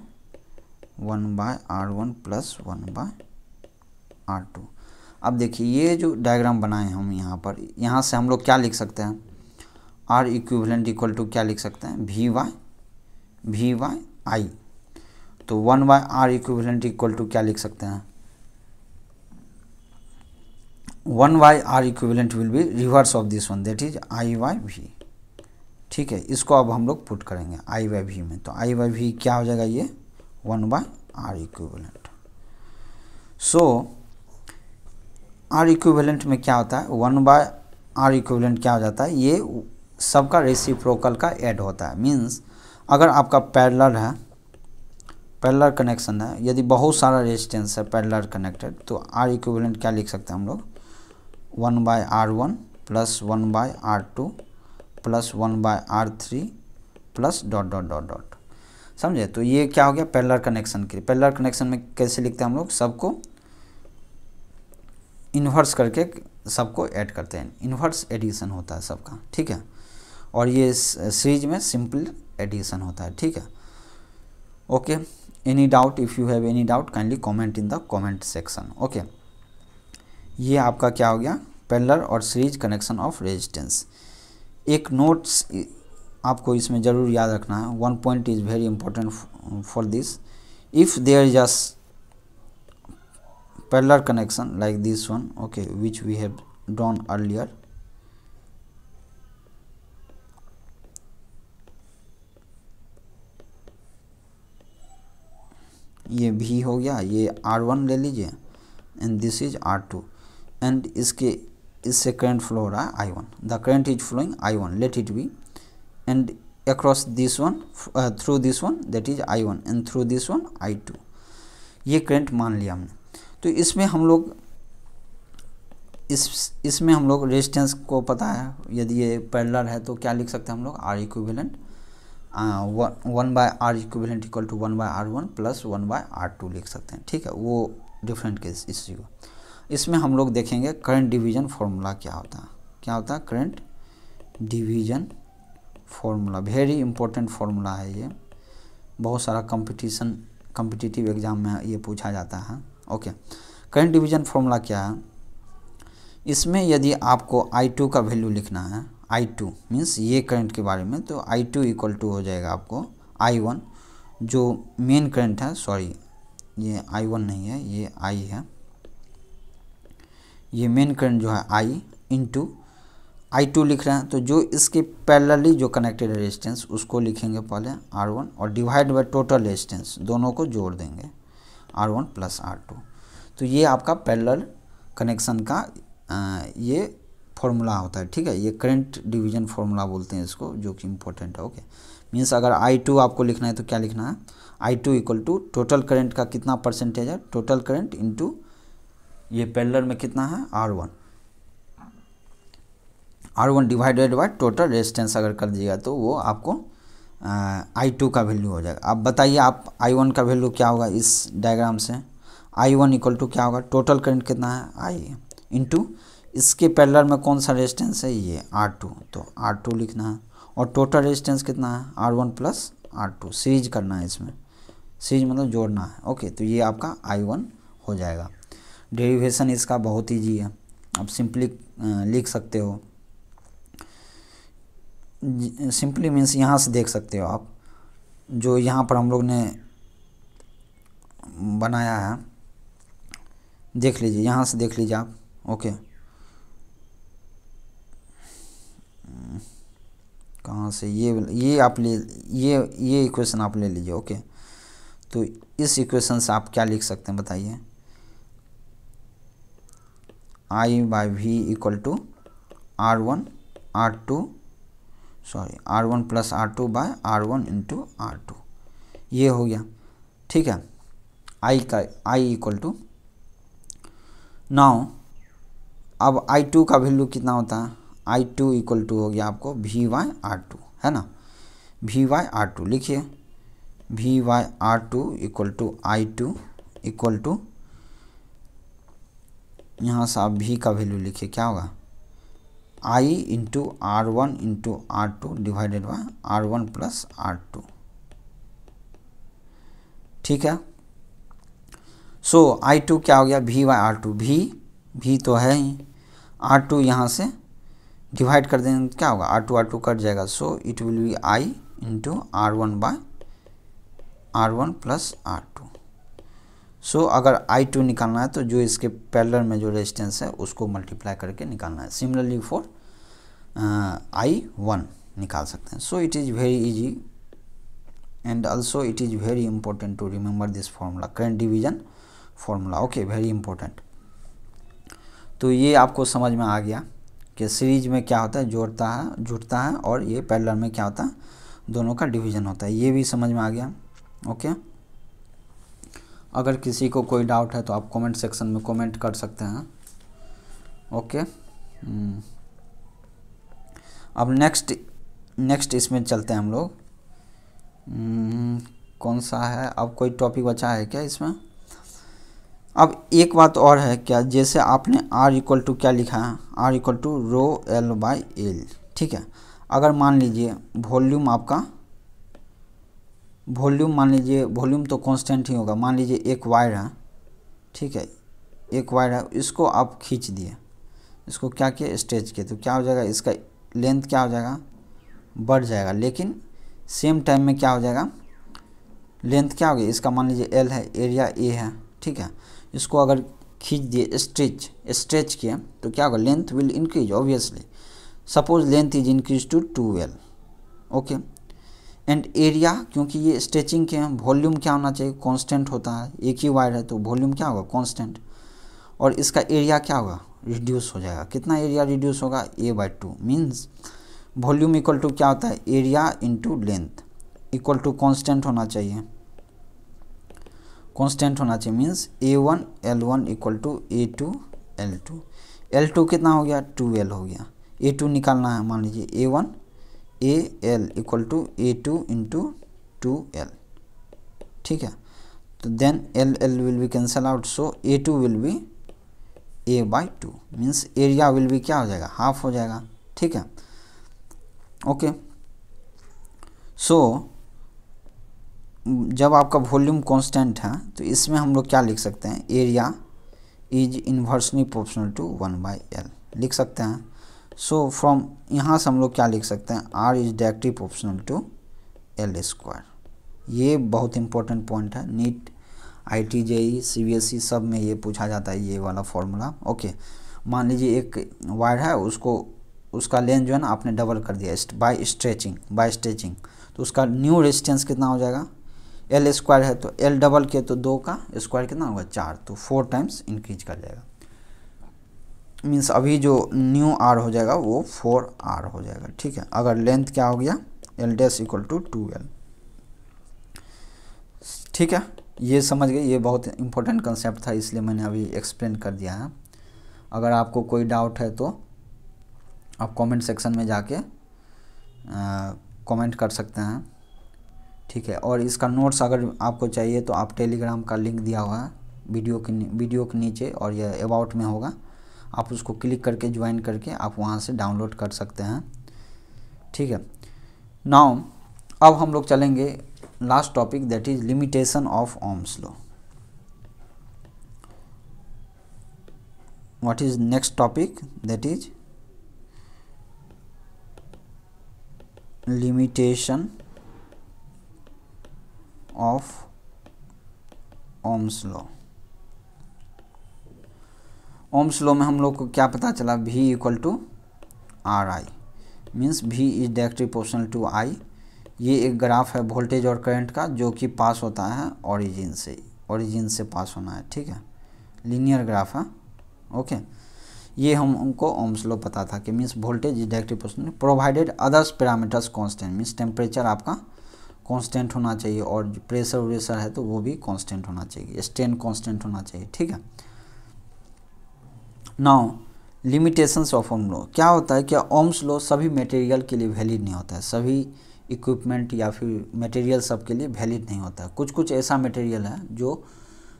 one by R one plus one by R two अब देखिए ये जो डायग्राम बनाए हैं हम यहाँ पर यहाँ से हम लोग क्या लिख सकते हैं आर इक्विवेलेंट इक्वल टू क्या लिख सकते हैं V by V by I तो one by R equivalent equal to क्या लिख सकते हैं one by R equivalent will be reverse of this one that is I by V ठीक है इसको अब हम लोग पुट करेंगे आई वाई वी में तो आई वाई वी क्या हो जाएगा ये one by R equivalent so R equivalent में क्या होता है वन बाय आर इक्विवेलेंट क्या हो जाता है ये सबका रेसिप्रोकल का ऐड होता है मीन्स अगर आपका पैरलर है पैरलर कनेक्शन है यदि बहुत सारा रेजिस्टेंस है पैरलर कनेक्टेड तो आर इक्विवेलेंट क्या लिख सकते हैं हम लोग one by R one plus one by R two plus one by R three plus dot dot dot dot समझे तो ये क्या हो गया पैरलर कनेक्शन के लिए पैरलर कनेक्शन में कैसे लिखते हैं हम लोग सबको इन्वर्स करके सबको ऐड करते हैं इन्वर्स एडिशन होता है सबका ठीक है और ये सीरीज में सिंपल एडिशन होता है ठीक है okay any doubt if you have any doubt kindly comment in the comment section okay ये आपका क्या हो गया पेलर और सीरीज कनेक्शन ऑफ रेजिस्टेंस एक नोट्स आपको इसमें ज़रूर याद रखना है one point is very important for this if there just parallel connection like this one okay which we have drawn earlier ये भी हो गया ये R1 ले लीजिए and this is R2 and इसके इससे करंट फ्लो हो रहा है I1 the current is flowing I one let it be and across this one through this one that is I one and through this one I two ये current मान लिया हमने तो इसमें हम लोग इस इसमें हम लोग रेजिस्टेंस को पता है यदि ये पैरलर है तो क्या लिख सकते हैं हम लोग R equivalent one by R equivalent equal to one by R one plus one by R two लिख सकते हैं ठीक है वो डिफरेंट केस इसी को इसमें हम लोग देखेंगे करंट डिवीजन फॉर्मूला क्या होता है क्या होता है current division formula very important formula है ये बहुत सारा कंपटीशन कंपिटिटिव एग्ज़ाम में ये पूछा जाता है ओके करंट डिवीजन फॉर्मूला क्या है इसमें यदि आपको आई टू का वैल्यू लिखना है आई टू मीन्स ये करंट के बारे में तो आई टू इक्वल टू हो जाएगा आपको आई वन जो मेन करंट है सॉरी ये आई वन नहीं है ये आई है ये मेन करंट जो है आई इंटू आई टू लिख रहे हैं तो जो इसके पैरेलली जो कनेक्टेड रेजिस्टेंस उसको लिखेंगे पहले आर वन और डिवाइड बाय टोटल रेजिस्टेंस दोनों को जोड़ देंगे R one plus R two तो ये आपका पैरेलल कनेक्शन का आ, ये फॉर्मूला होता है ठीक है ये करंट डिवीजन फार्मूला बोलते हैं इसको जो कि इम्पोर्टेंट है ओके मीन्स अगर आई टू आपको लिखना है तो क्या लिखना है I two equal to total current का कितना परसेंटेज है टोटल करंट इनटू ये पैरेलल में कितना है R one R one divided by total resistance अगर कर दिएगा तो वो आपको आई टू का वैल्यू हो जाएगा अब बताइए आप आई वन का वैल्यू क्या होगा इस डायग्राम से आई वन इक्वल टू क्या होगा टोटल करंट कितना है आई इंटू इसके पैरलर में कौन सा रेजिस्टेंस है ये आर टू तो आर टू लिखना है और टोटल रेजिस्टेंस कितना है R one plus R two series करना है इसमें सीरीज मतलब जोड़ना है ओके तो ये आपका आई वन हो जाएगा डेरीवेशन इसका बहुत ईजी है आप सिंपली लिख सकते हो सिंपली मीन्स यहाँ से देख सकते हो आप जो यहाँ पर हम लोग ने बनाया है देख लीजिए यहाँ से देख लीजिए आप ओके कहाँ से ये ये आप ले ये ये इक्वेशन आप ले लीजिए ओके तो इस इक्वेशन से आप क्या लिख सकते हैं बताइए I by V equal to R one R two sorry R one plus R two by R one into R two ये हो गया ठीक है आई का आई इक्वल टू नाउ अब आई टू का वैल्यू कितना होता है आई टू इक्वल टू हो गया आपको वी वाई आर टू है ना वी वाई आर टू लिखिए V by R two equal to I two equal to यहाँ से आप वी का वैल्यू लिखिए क्या होगा I into R one into R two divided by R one plus R two ठीक है सो आई टू क्या हो गया भी बाई आर टू भी भी तो है ही आर टू यहाँ से डिवाइड कर देंगे क्या होगा R two R two cut जाएगा so it will be I into R one by R one plus R two so so, अगर आई टू निकालना है तो जो इसके पैलर में जो रेजिस्टेंस है उसको मल्टीप्लाई करके निकालना है सिमिलरली फॉर आई वन निकाल सकते हैं so it is very easy and also it is very important to remember this formula current division formula okay very important तो ये आपको समझ में आ गया कि सीरीज में क्या होता है जोड़ता है जुटता है और ये पैलर में क्या होता है दोनों का डिवीजन होता है ये भी समझ में आ गया ओके okay? अगर किसी को कोई डाउट है तो आप कमेंट सेक्शन में कमेंट कर सकते हैं ओके hmm. अब नेक्स्ट नेक्स्ट इसमें चलते हैं हम लोग hmm. कौन सा है अब कोई टॉपिक बचा है क्या इसमें अब एक बात और है क्या जैसे आपने आर इक्वल टू क्या लिखा है R equal to rho L by L ठीक है अगर मान लीजिए वॉल्यूम आपका वॉल्यूम मान लीजिए वॉल्यूम तो कांस्टेंट ही होगा मान लीजिए एक वायर है ठीक है एक वायर है इसको आप खींच दिए इसको क्या किया स्ट्रेच किया तो क्या हो जाएगा इसका लेंथ क्या हो जाएगा बढ़ जाएगा लेकिन सेम टाइम में क्या हो जाएगा लेंथ क्या हो इसका मान लीजिए एल है एरिया ए है ठीक है इसको अगर खींच दिए स्ट्रेच स्ट्रेच किए तो क्या होगा length will increase obviously suppose length is increase to two L okay and area क्योंकि ये स्ट्रेचिंग के हैं वॉल्यूम क्या होना चाहिए कांस्टेंट होता है एक ही वायर है तो वॉल्यूम क्या होगा कांस्टेंट और इसका एरिया क्या होगा रिड्यूस हो जाएगा कितना एरिया रिड्यूस होगा A by two means volume equal to क्या होता है area into length equal to constant होना चाहिए कॉन्स्टेंट होना चाहिए means A one L one equal to A two L two L two कितना हो गया टू एल हो गया ए टू निकालना है मान लीजिए A one A L equal to A two into two L ठीक है तो then L L will be cancel out so A two will be A by two means area will be क्या हो जाएगा हाफ हो जाएगा ठीक है ओके सो so, जब आपका वॉल्यूम कांस्टेंट है तो इसमें हम लोग क्या लिख सकते हैं area is inversely proportional to one by L लिख सकते हैं सो फ्रॉम यहाँ से हम लोग क्या लिख सकते हैं R is directly proportional to L square ये बहुत इंपॉर्टेंट पॉइंट है NEET I T JEE C B S E सब में ये पूछा जाता है ये वाला फॉर्मूला ओके मान लीजिए एक वायर है उसको उसका लेंथ जो है ना आपने डबल कर दिया बाय स्ट्रेचिंग बाय स्ट्रेचिंग तो उसका न्यू रेजिस्टेंस कितना हो जाएगा एल स्क्वायर है तो एल डबल के तो दो का स्क्वायर कितना होगा चार तो फोर टाइम्स इंक्रीज कर जाएगा मीन्स अभी जो न्यू आर हो जाएगा वो फोर आर हो जाएगा ठीक है अगर लेंथ क्या हो गया L dash equal to two L ठीक है ये समझ गए ये बहुत इंपॉर्टेंट कंसेप्ट था इसलिए मैंने अभी एक्सप्लेन कर दिया है अगर आपको कोई डाउट है तो आप कमेंट सेक्शन में जाके कमेंट कर सकते हैं ठीक है और इसका नोट्स अगर आपको चाहिए तो आप टेलीग्राम का लिंक दिया हुआ है वीडियो के वीडियो के नीचे और यह अबाउट में होगा आप उसको क्लिक करके ज्वाइन करके आप वहाँ से डाउनलोड कर सकते हैं ठीक है नाउ अब हम लोग चलेंगे last topic that is limitation of Ohm's law what is next topic that is limitation of Ohm's law Ohm's law में हम लोग को क्या पता चला V equal to R I means V is directly proportional to I ये एक graph है वोल्टेज और करंट का जो कि पास होता है ओरिजिन से ओरिजिन से पास होना है ठीक है लीनियर ग्राफ है ओके ये हम उनको ओम्स लो पता था कि means voltage is directly proportional provided others parameters constant means temperature आपका कॉन्स्टेंट होना चाहिए और प्रेशर वेशर है तो वो भी कॉन्स्टेंट होना चाहिए स्ट्रेन कॉन्स्टेंट होना चाहिए ठीक है now limitations of Ohm law क्या होता है कि ओम्स लो सभी मटेरियल के लिए वैलिड नहीं होता है सभी इक्विपमेंट या फिर मटेरियल सब के लिए वैलिड नहीं होता है कुछ कुछ ऐसा मटेरियल है जो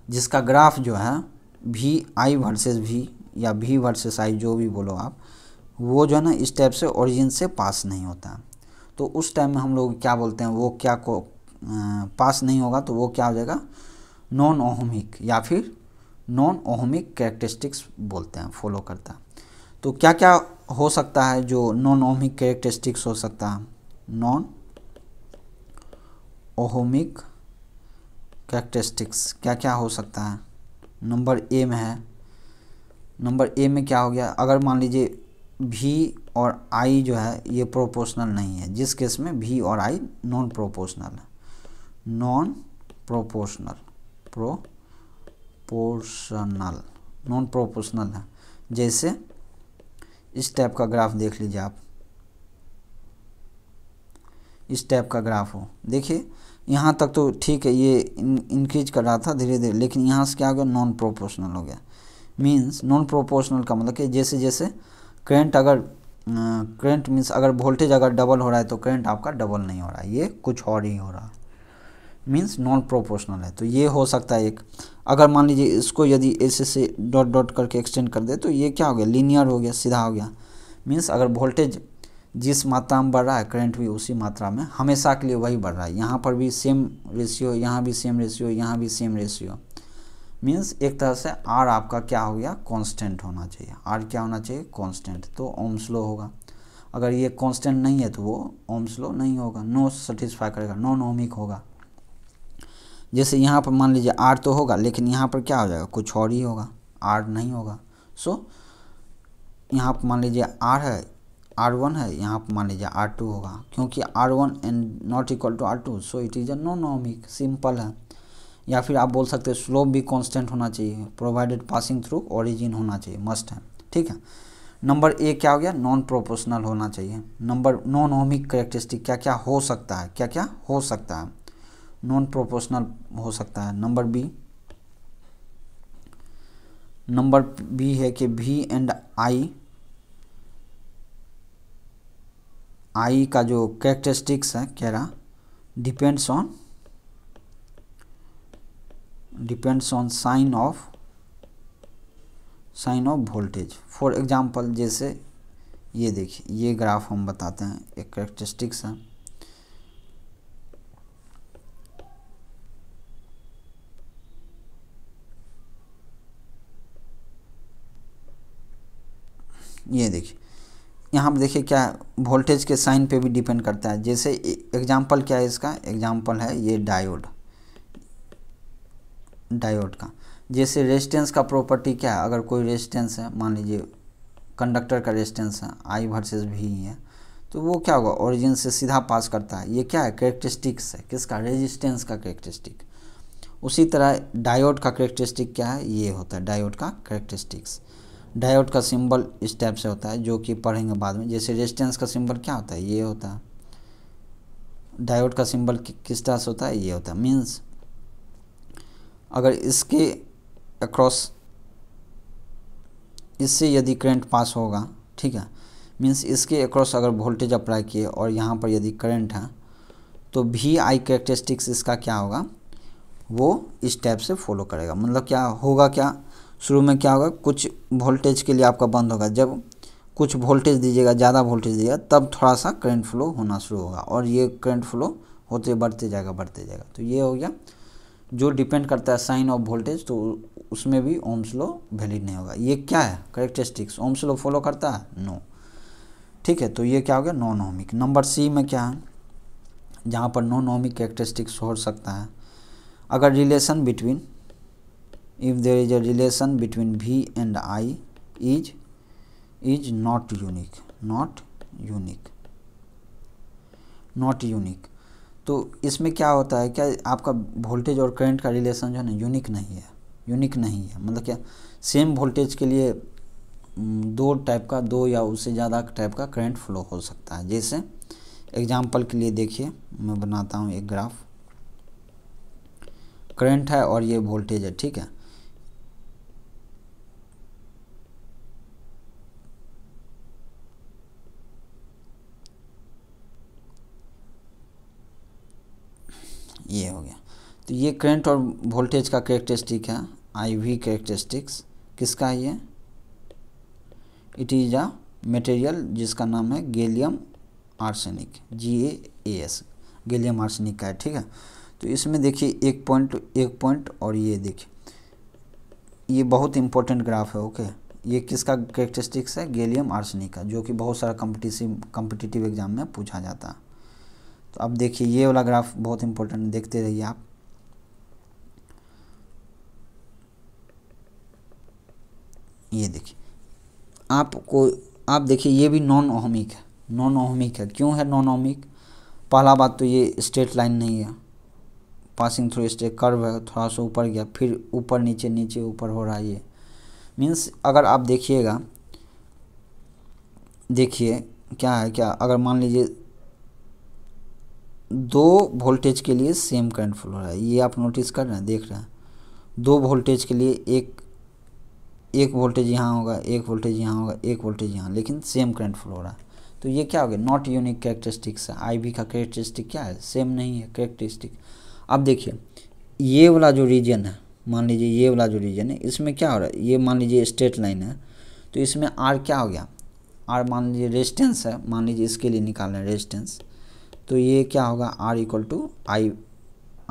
जिसका ग्राफ जो है वी आई वर्सेस वी या वी वर्सेस आई जो भी बोलो आप वो जो है ना इस टाइप से ओरिजिन से पास नहीं होता तो उस टाइम में हम लोग क्या बोलते हैं वो क्या को आ, पास नहीं होगा तो वो क्या हो जाएगा नॉन ओहमिक या फिर नॉन ओहमिक कैरेक्टरिस्टिक्स बोलते हैं फॉलो करता है तो क्या क्या हो सकता है जो नॉन ओहमिक कैरेक्टरिस्टिक्स हो सकता है नॉन ओहोमिक कैरेक्टरिस्टिक्स क्या क्या हो सकता है नंबर ए में है नंबर ए में क्या हो गया अगर मान लीजिए भी और आई जो है ये प्रोपोर्शनल नहीं है जिस केस में भी और आई नॉन प्रोपोर्शनल है non proportional pro proportional non proportional है जैसे इस टाइप का ग्राफ देख लीजिए आप इस टाइप का ग्राफ हो देखिए यहाँ तक तो ठीक है ये इंक्रीज कर रहा था धीरे धीरे लेकिन यहाँ से क्या हो गया नॉन प्रोपोर्शनल हो गया मीन्स नॉन प्रोपोर्शनल का मतलब कि जैसे जैसे करंट अगर करंट मीन्स अगर वोल्टेज अगर डबल हो रहा है तो करंट आपका डबल नहीं हो रहा है ये कुछ और ही हो रहा है मीन्स नॉन प्रोपोर्शनल है तो ये हो सकता है एक अगर मान लीजिए इसको यदि ऐसे से डॉट डॉट करके एक्सटेंड कर दे तो ये क्या हो गया लीनियर हो गया सीधा हो गया मीन्स अगर वोल्टेज जिस मात्रा में बढ़ रहा है करंट भी उसी मात्रा में हमेशा के लिए वही बढ़ रहा है यहाँ पर भी सेम रेशियो यहाँ भी सेम रेशियो यहाँ भी सेम रेशियो मीन्स एक तरह से आर आपका क्या हो गया कॉन्स्टेंट होना चाहिए आर क्या होना चाहिए कॉन्स्टेंट तो ओम स्लो होगा अगर ये कॉन्स्टेंट नहीं है तो वो ओम स्लो नहीं होगा नो सेटिस्फाई करेगा नॉन ओमिक होगा जैसे यहाँ पर मान लीजिए आर तो होगा लेकिन यहाँ पर क्या हो जाएगा कुछ और ही होगा आर नहीं होगा सो यहाँ पर मान लीजिए आर है आर वन है यहाँ पर मान लीजिए आर टू होगा क्योंकि R one and not equal to R two so it is a non ohmic simple है या फिर आप बोल सकते हैं स्लोप भी कॉन्स्टेंट होना चाहिए प्रोवाइडेड पासिंग थ्रू ओरिजिन होना चाहिए मस्ट है ठीक है नंबर ए क्या हो गया नॉन प्रोपोर्शनल होना चाहिए नंबर नॉन ओमिक करेक्टरिस्टिक क्या क्या हो सकता है क्या क्या हो सकता है नॉन प्रोपोर्शनल हो सकता है नंबर बी नंबर बी है कि भी एंड आई आई का जो कैरेक्टरिस्टिक्स है कह रहा depends on depends on sign of sign of voltage for example जैसे ये देखिए ये ग्राफ हम बताते हैं एक करेक्टरिस्टिक्स है ये देखिए यहाँ पर देखिए क्या वोल्टेज के साइन पे भी डिपेंड करता है जैसे एग्जाम्पल क्या है इसका एग्जाम्पल है ये डायोड डायोड का जैसे रेजिस्टेंस का प्रॉपर्टी क्या है अगर कोई रेजिस्टेंस है मान लीजिए कंडक्टर का रेजिस्टेंस है आई वर्सेस भी है तो वो क्या होगा ओरिजिन से सीधा पास करता है ये क्या है करेक्टरिस्टिक्स है किसका रेजिस्टेंस का करेक्टरिस्टिक उसी तरह डायोड का करेक्टरिस्टिक क्या है ये होता है डायोड का करेक्टरिस्टिक्स डायोड का सिंबल इस टाइप से होता है जो कि पढ़ेंगे बाद में जैसे रेजिस्टेंस का सिंबल क्या होता है ये होता है डायोड का सिंबल किस तरह से होता है ये होता है मीन्स अगर इसके अक्रॉस इससे यदि करंट पास होगा ठीक है मीन्स इसके अक्रॉस अगर वोल्टेज अप्लाई किए और यहाँ पर यदि करंट है तो भी आई करेक्टरिस्टिक्स इसका क्या होगा वो इस टाइप से फॉलो करेगा मतलब क्या होगा क्या शुरू में क्या होगा कुछ वोल्टेज के लिए आपका बंद होगा जब कुछ वोल्टेज दीजिएगा ज़्यादा वोल्टेज दीजिएगा तब थोड़ा सा करंट फ्लो होना शुरू होगा और ये करंट फ्लो होते बढ़ते जाएगा बढ़ते जाएगा तो ये हो गया जो डिपेंड करता है साइन ऑफ वोल्टेज तो उसमें भी ओम स्लो वैलिड नहीं होगा ये क्या है करेक्टरिस्टिक्स ओम स्लो फॉलो करता है नो ठीक है तो ये क्या हो गया नॉन ओमिक नंबर सी में क्या है जहाँ पर नॉन ओमिक करेक्टरिस्टिक्स हो सकता है अगर relation between if there is a relation between v and i is is not unique not unique not unique तो इसमें क्या होता है क्या आपका वोल्टेज और करंट का रिलेशन जो है ना यूनिक नहीं है यूनिक नहीं है मतलब क्या सेम वोल्टेज के लिए mm, दो टाइप का दो या उससे ज़्यादा टाइप का करंट फ्लो हो सकता है जैसे एग्जाम्पल के लिए देखिए मैं बनाता हूँ एक ग्राफ करंट है और ये वोल्टेज है ठीक है ये हो गया तो ये करंट और वोल्टेज का करेक्टरिस्टिक है आई वी करेक्टरिस्टिक्स किसका है ये इट इज़ अ मटेरियल जिसका नाम है gallium arsenic G A S gallium arsenic का है ठीक है तो इसमें देखिए एक पॉइंट एक पॉइंट और ये देखिए ये बहुत इंपॉर्टेंट ग्राफ है ओके ये किसका करेक्टरिस्टिक्स है गैलियम आर्सेनिक का जो कि बहुत सारा कम्पिटिटिव कम्पिटिटिव एग्जाम में पूछा जाता है तो अब देखिए ये वाला ग्राफ बहुत इंपॉर्टेंट देखते रहिए आप ये देखिए आपको आप देखिए ये भी नॉन ओहमिक है नॉन ओहमिक है क्यों है नॉन ओहमिक पहला बात तो ये स्ट्रेट लाइन नहीं है पासिंग थ्रू स्ट्रेट कर्व है थोड़ा सा ऊपर गया फिर ऊपर नीचे नीचे ऊपर हो रहा है ये मीन्स अगर आप देखिएगा देखिए क्या है क्या अगर मान लीजिए दो वोल्टेज के लिए सेम करंट फ्लो रहा है ये आप नोटिस कर रहे हैं देख रहे हैं दो वोल्टेज के लिए एक एक वोल्टेज यहाँ होगा एक वोल्टेज यहाँ होगा एक वोल्टेज यहाँ लेकिन सेम करंट फ्लो रहा है तो ये क्या हो गया नॉट यूनिक कैरेक्टरिस्टिक्स है आई वी का कैरेक्टरिस्टिक क्या है सेम नहीं है कैरेक्टरिस्टिक अब देखिए ये वाला जो रीजन है मान लीजिए ये वाला जो रीजन है इसमें क्या हो रहा है ये मान लीजिए स्ट्रेट लाइन है तो इसमें आर क्या हो गया आर मान लीजिए रेजिस्टेंस है मान लीजिए इसके लिए निकाल रहे हैं रेजिस्टेंस तो ये क्या होगा R equal to I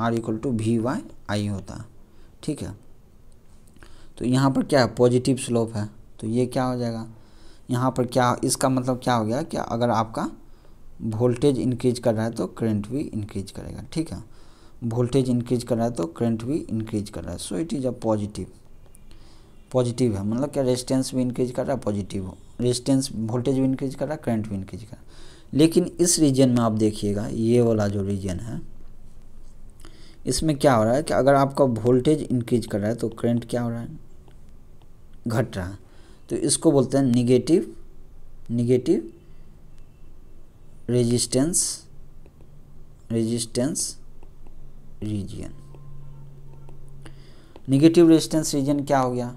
R equal to V by I होता ठीक है तो यहाँ पर क्या है पॉजिटिव स्लोप है तो ये क्या हो जाएगा यहाँ पर क्या इसका मतलब क्या हो गया कि अगर आपका वोल्टेज इंक्रीज कर रहा है तो करंट भी इंक्रीज करेगा ठीक है वोल्टेज इंक्रीज कर रहा है तो करंट भी इंक्रीज कर रहा है so it is a positive positive है मतलब क्या रेजिस्टेंस भी इंक्रीज कर रहा है पॉजिटिव रेजिस्टेंस वोल्टेज भी इंक्रीज कर रहा है करंट भी इंक्रीज कर रहा है लेकिन इस रीजन में आप देखिएगा ये वाला जो रीजन है इसमें क्या हो रहा है कि अगर आपका वोल्टेज इंक्रीज कर रहा है तो करंट क्या हो रहा है घट रहा है तो इसको बोलते हैं negative negative resistance resistance region negative resistance region क्या हो गया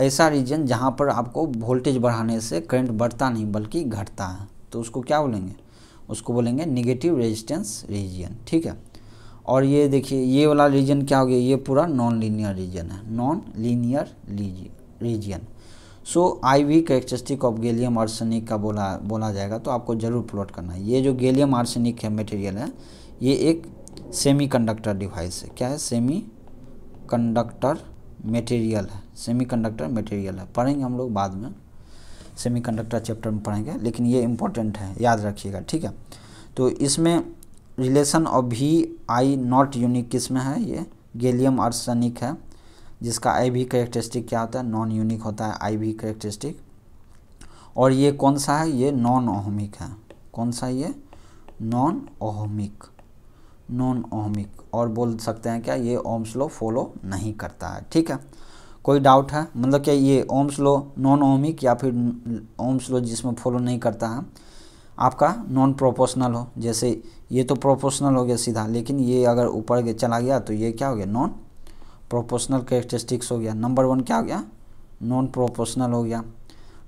ऐसा रीजन जहाँ पर आपको वोल्टेज बढ़ाने से करंट बढ़ता नहीं बल्कि घटता है तो उसको क्या बोलेंगे उसको बोलेंगे निगेटिव रेजिस्टेंस रीजन ठीक है और ये देखिए ये वाला रीजन क्या हो गया ये पूरा नॉन लीनियर रीजन है non linear region so I V characteristic of gallium arsenic का बोला बोला जाएगा तो आपको ज़रूर प्लॉट करना है ये जो गैलियम आर्सेनिक है मटेरियल है ये एक सेमीकंडक्टर डिवाइस है क्या है सेमी कंडक्टर मटेरियल है सेमीकंडक्टर मटेरियल है पढ़ेंगे हम लोग बाद में सेमीकंडक्टर चैप्टर में पढ़ेंगे लेकिन ये इम्पोर्टेंट है याद रखिएगा ठीक है तो इसमें रिलेशन ऑफ भी आई नॉट यूनिक किस में है ये गैलियम सनिक है जिसका आई भी करेक्टरिस्टिक क्या होता है नॉन यूनिक होता है आई भी करेक्टरिस्टिक और ये कौन सा है ये नॉन ओहमिक है कौन सा ये नॉन ओहमिक नॉन ओहमिक और बोल सकते हैं क्या ये ओम्स लो फॉलो नहीं करता है ठीक है कोई डाउट है मतलब क्या ये ओम्स लो नॉन ओमिक या फिर ओम्स लो जिसमें फॉलो नहीं करता है आपका नॉन प्रोपोर्शनल हो जैसे ये तो प्रोपोर्शनल हो गया सीधा लेकिन ये अगर ऊपर चला गया तो ये क्या हो गया नॉन प्रोपोर्शनल करेक्टरिस्टिक्स हो गया नंबर वन क्या हो गया नॉन प्रोपोर्शनल हो गया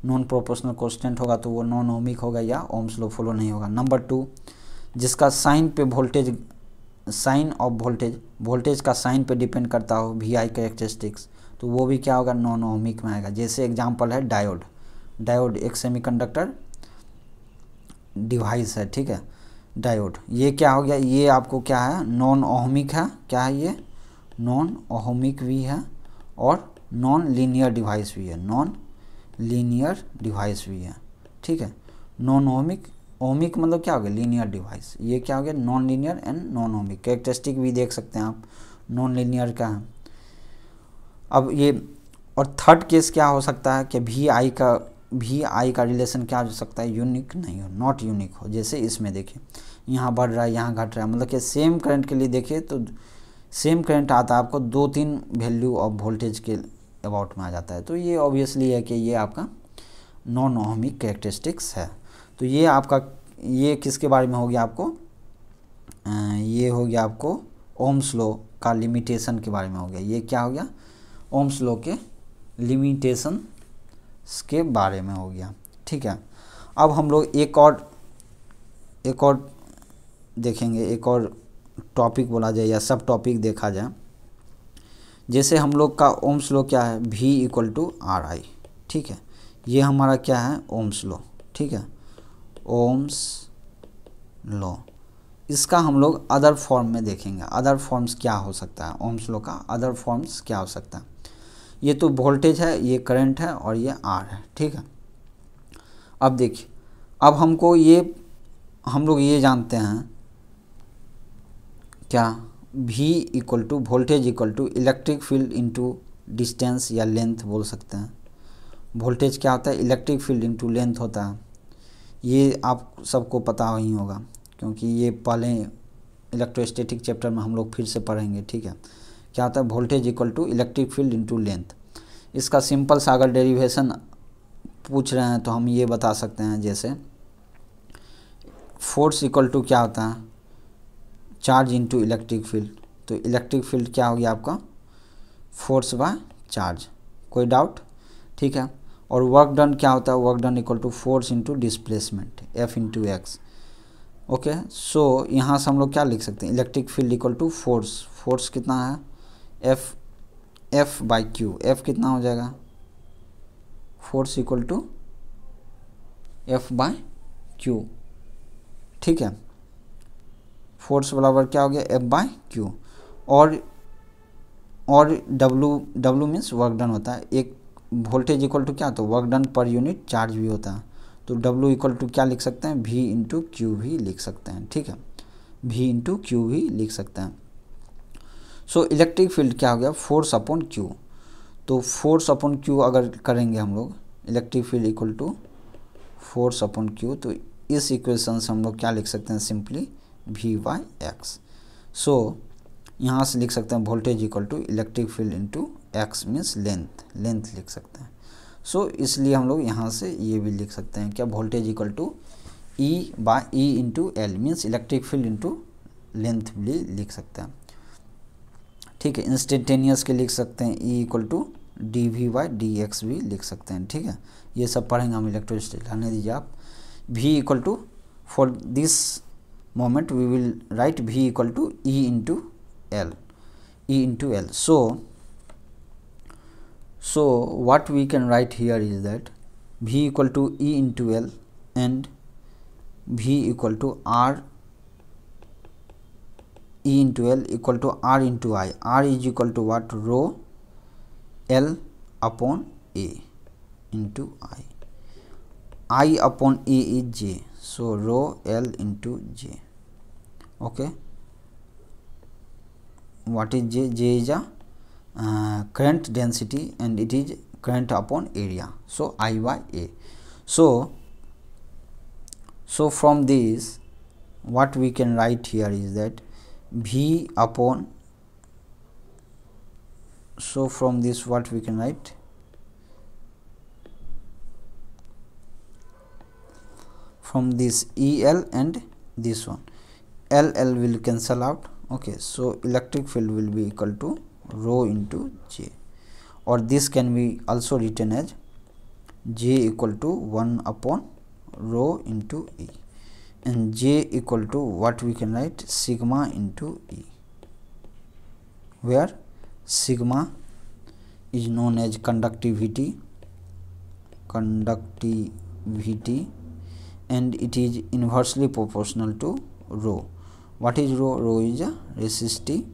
नॉन प्रोपोर्शनल कॉन्स्टेंट होगा तो वो नॉन ओमिक होगा या ओम्स लो फॉलो नहीं होगा नंबर टू जिसका साइन पे voltage sign of voltage voltage का साइन पे डिपेंड करता हो वी आई करेक्टरिस्टिक्स तो वो भी क्या होगा नॉन ओमिक में आएगा जैसे एग्जाम्पल है डायोड डायोड एक सेमीकंडक्टर डिवाइस है ठीक है डायोड ये क्या हो गया ये आपको क्या है नॉन ओहमिक है क्या है ये नॉन ओहमिक भी है और नॉन लीनियर डिवाइस भी है नॉन लीनियर डिवाइस भी है ठीक है नॉन ओमिक ओमिक मतलब क्या हो गया लीनियर डिवाइस ये क्या हो गया non linear and non ohmic characteristic भी देख सकते हैं आप नॉन लीनियर का है अब ये और थर्ड केस क्या हो सकता है कि भी आई का भी आई का रिलेशन क्या हो सकता है यूनिक नहीं हो नॉट यूनिक हो जैसे इसमें देखिए यहाँ बढ़ रहा है यहाँ घट रहा है मतलब कि सेम करंट के लिए देखिए तो सेम करंट आता है आपको दो तीन वैल्यू ऑफ वोल्टेज के अबाउट में आ जाता है तो ये ऑब्वियसली है कि ये आपका नॉन ओहमिक कैरेक्टरिस्टिक्स है तो ये आपका ये किसके बारे में हो गया आपको आ, ये हो गया आपको ओम स्लो का लिमिटेशन के बारे में हो गया ये क्या हो गया ओम्स लो के लिमिटेशन के बारे में हो गया ठीक है अब हम लोग एक और एक और देखेंगे एक और टॉपिक बोला जाए या सब टॉपिक देखा जाए जैसे हम लोग का ओम्स लो क्या है भी इक्वल टू आर आई ठीक है ये हमारा क्या है ओम्स लो ठीक है ओम्स लो इसका हम लोग अदर फॉर्म में देखेंगे अदर फॉर्म्स क्या हो सकता है ओम्स लो का अदर फॉर्म्स क्या हो सकता है ये तो वोल्टेज है ये करंट है और ये आर है ठीक है अब देखिए अब हमको ये हम लोग ये जानते हैं क्या V equal to voltage equal to electric field into distance या लेंथ बोल सकते हैं वोल्टेज क्या होता है इलेक्ट्रिक फील्ड इंटू लेंथ होता है ये आप सबको पता ही होगा क्योंकि ये पहले इलेक्ट्रोस्टेटिक चैप्टर में हम लोग फिर से पढ़ेंगे ठीक है क्या होता है voltage equal to electric field into length इसका सिंपल सा अगर डेरीवेशन पूछ रहे हैं तो हम ये बता सकते हैं जैसे फोर्स इक्वल टू क्या होता है चार्ज इंटू इलेक्ट्रिक फील्ड तो इलेक्ट्रिक फील्ड क्या हो गया आपका फोर्स बाय चार्ज कोई डाउट ठीक है और वर्क डन क्या होता है work done equal to force into displacement F into X okay so यहाँ से हम लोग क्या लिख सकते हैं electric field equal to force force कितना है F F by Q F कितना हो जाएगा force equal to F by Q ठीक है फोर्स बराबर क्या हो गया एफ बाय क्यू और और W W means work done होता है एक वोल्टेज इक्वल टू क्या तो work done per unit charge भी होता है तो डब्लू इक्वल टू क्या लिख सकते हैं वी इंटू क्यू भी लिख सकते हैं ठीक है वी इंटू क्यू भी लिख सकते हैं सो इलेक्ट्रिक फील्ड क्या हो गया फोर्स अपॉन क्यू तो फोर्स अपॉन क्यू अगर करेंगे हम लोग electric field equal to force upon Q तो इस इक्वेशन से हम लोग क्या लिख सकते हैं simply V by X so यहाँ से लिख सकते हैं voltage equal to electric field into X means length length लिख सकते हैं सो so, इसलिए हम लोग यहाँ से ये भी लिख सकते हैं क्या voltage equal to E by E into L means electric field into length भी लिख सकते हैं ठीक है इंस्टेंटेनियस के लिख सकते हैं E equal to D V by D X भी लिख सकते हैं ठीक है ये सब पढ़ेंगे हम इलेक्ट्रोस्टेट आने दीजिए आप भी equal to for this moment we will write V equal to E into L E into L so so what we can write here is that V equal to E into L and V equal to R E into L equal to R into I. R is equal to what? Rho L upon A into I. I upon A is J. So, rho L into J. Okay. What is J? J is a uh, current density and it is current upon area. So, I by A. So, so from this what we can write here is that b upon so from this what we can write from this el and this one ll will cancel out okay so electric field will be equal to rho into j or this can be also written as j equal to 1 upon rho into e and j equal to what we can write sigma into e where sigma is known as conductivity conductivity and it is inversely proportional to rho what is rho rho is a resistivity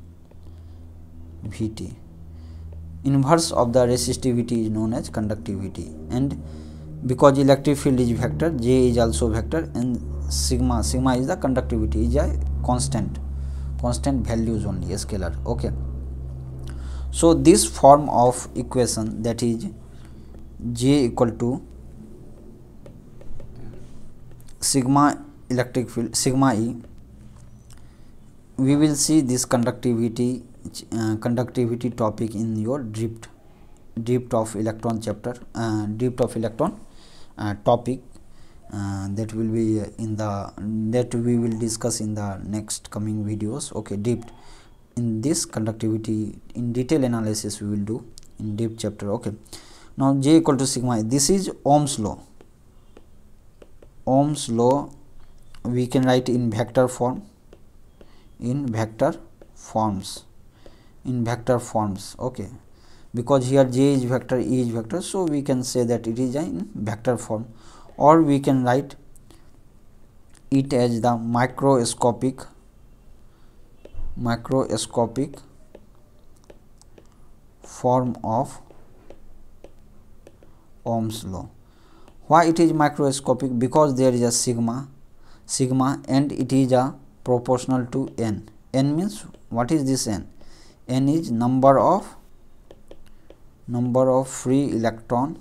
inverse of the resistivity is known as conductivity and because electric field is vector j is also vector and sigma sigma is the conductivity is a constant constant values only scalar okay so this form of equation that is j equal to sigma electric field sigma e we will see this conductivity uh, conductivity topic in your drift drift of electron chapter uh, drift of electron uh, topic uh, that will be in the that we will discuss in the next coming videos okay deep in this conductivity in detail analysis we will do in deep chapter okay now j equal to sigma this is ohm's law ohm's law we can write in vector form in vector forms in vector forms okay because here j is vector e is vector so we can say that it is in vector form or we can write it as the microscopic microscopic form of ohm's law why it is microscopic because there is a sigma sigma and it is a proportional to n n means what is this n n is number of number of free electron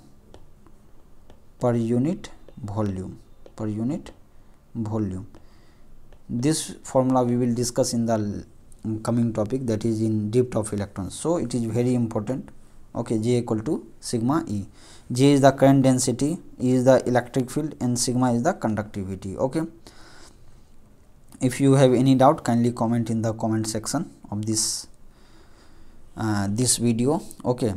per unit volume per unit volume this formula we will discuss in the coming topic that is in depth of electrons so it is very important okay j equal to sigma e j is the current density e is the electric field and sigma is the conductivity okay if you have any doubt kindly comment in the comment section of this uh, this video okay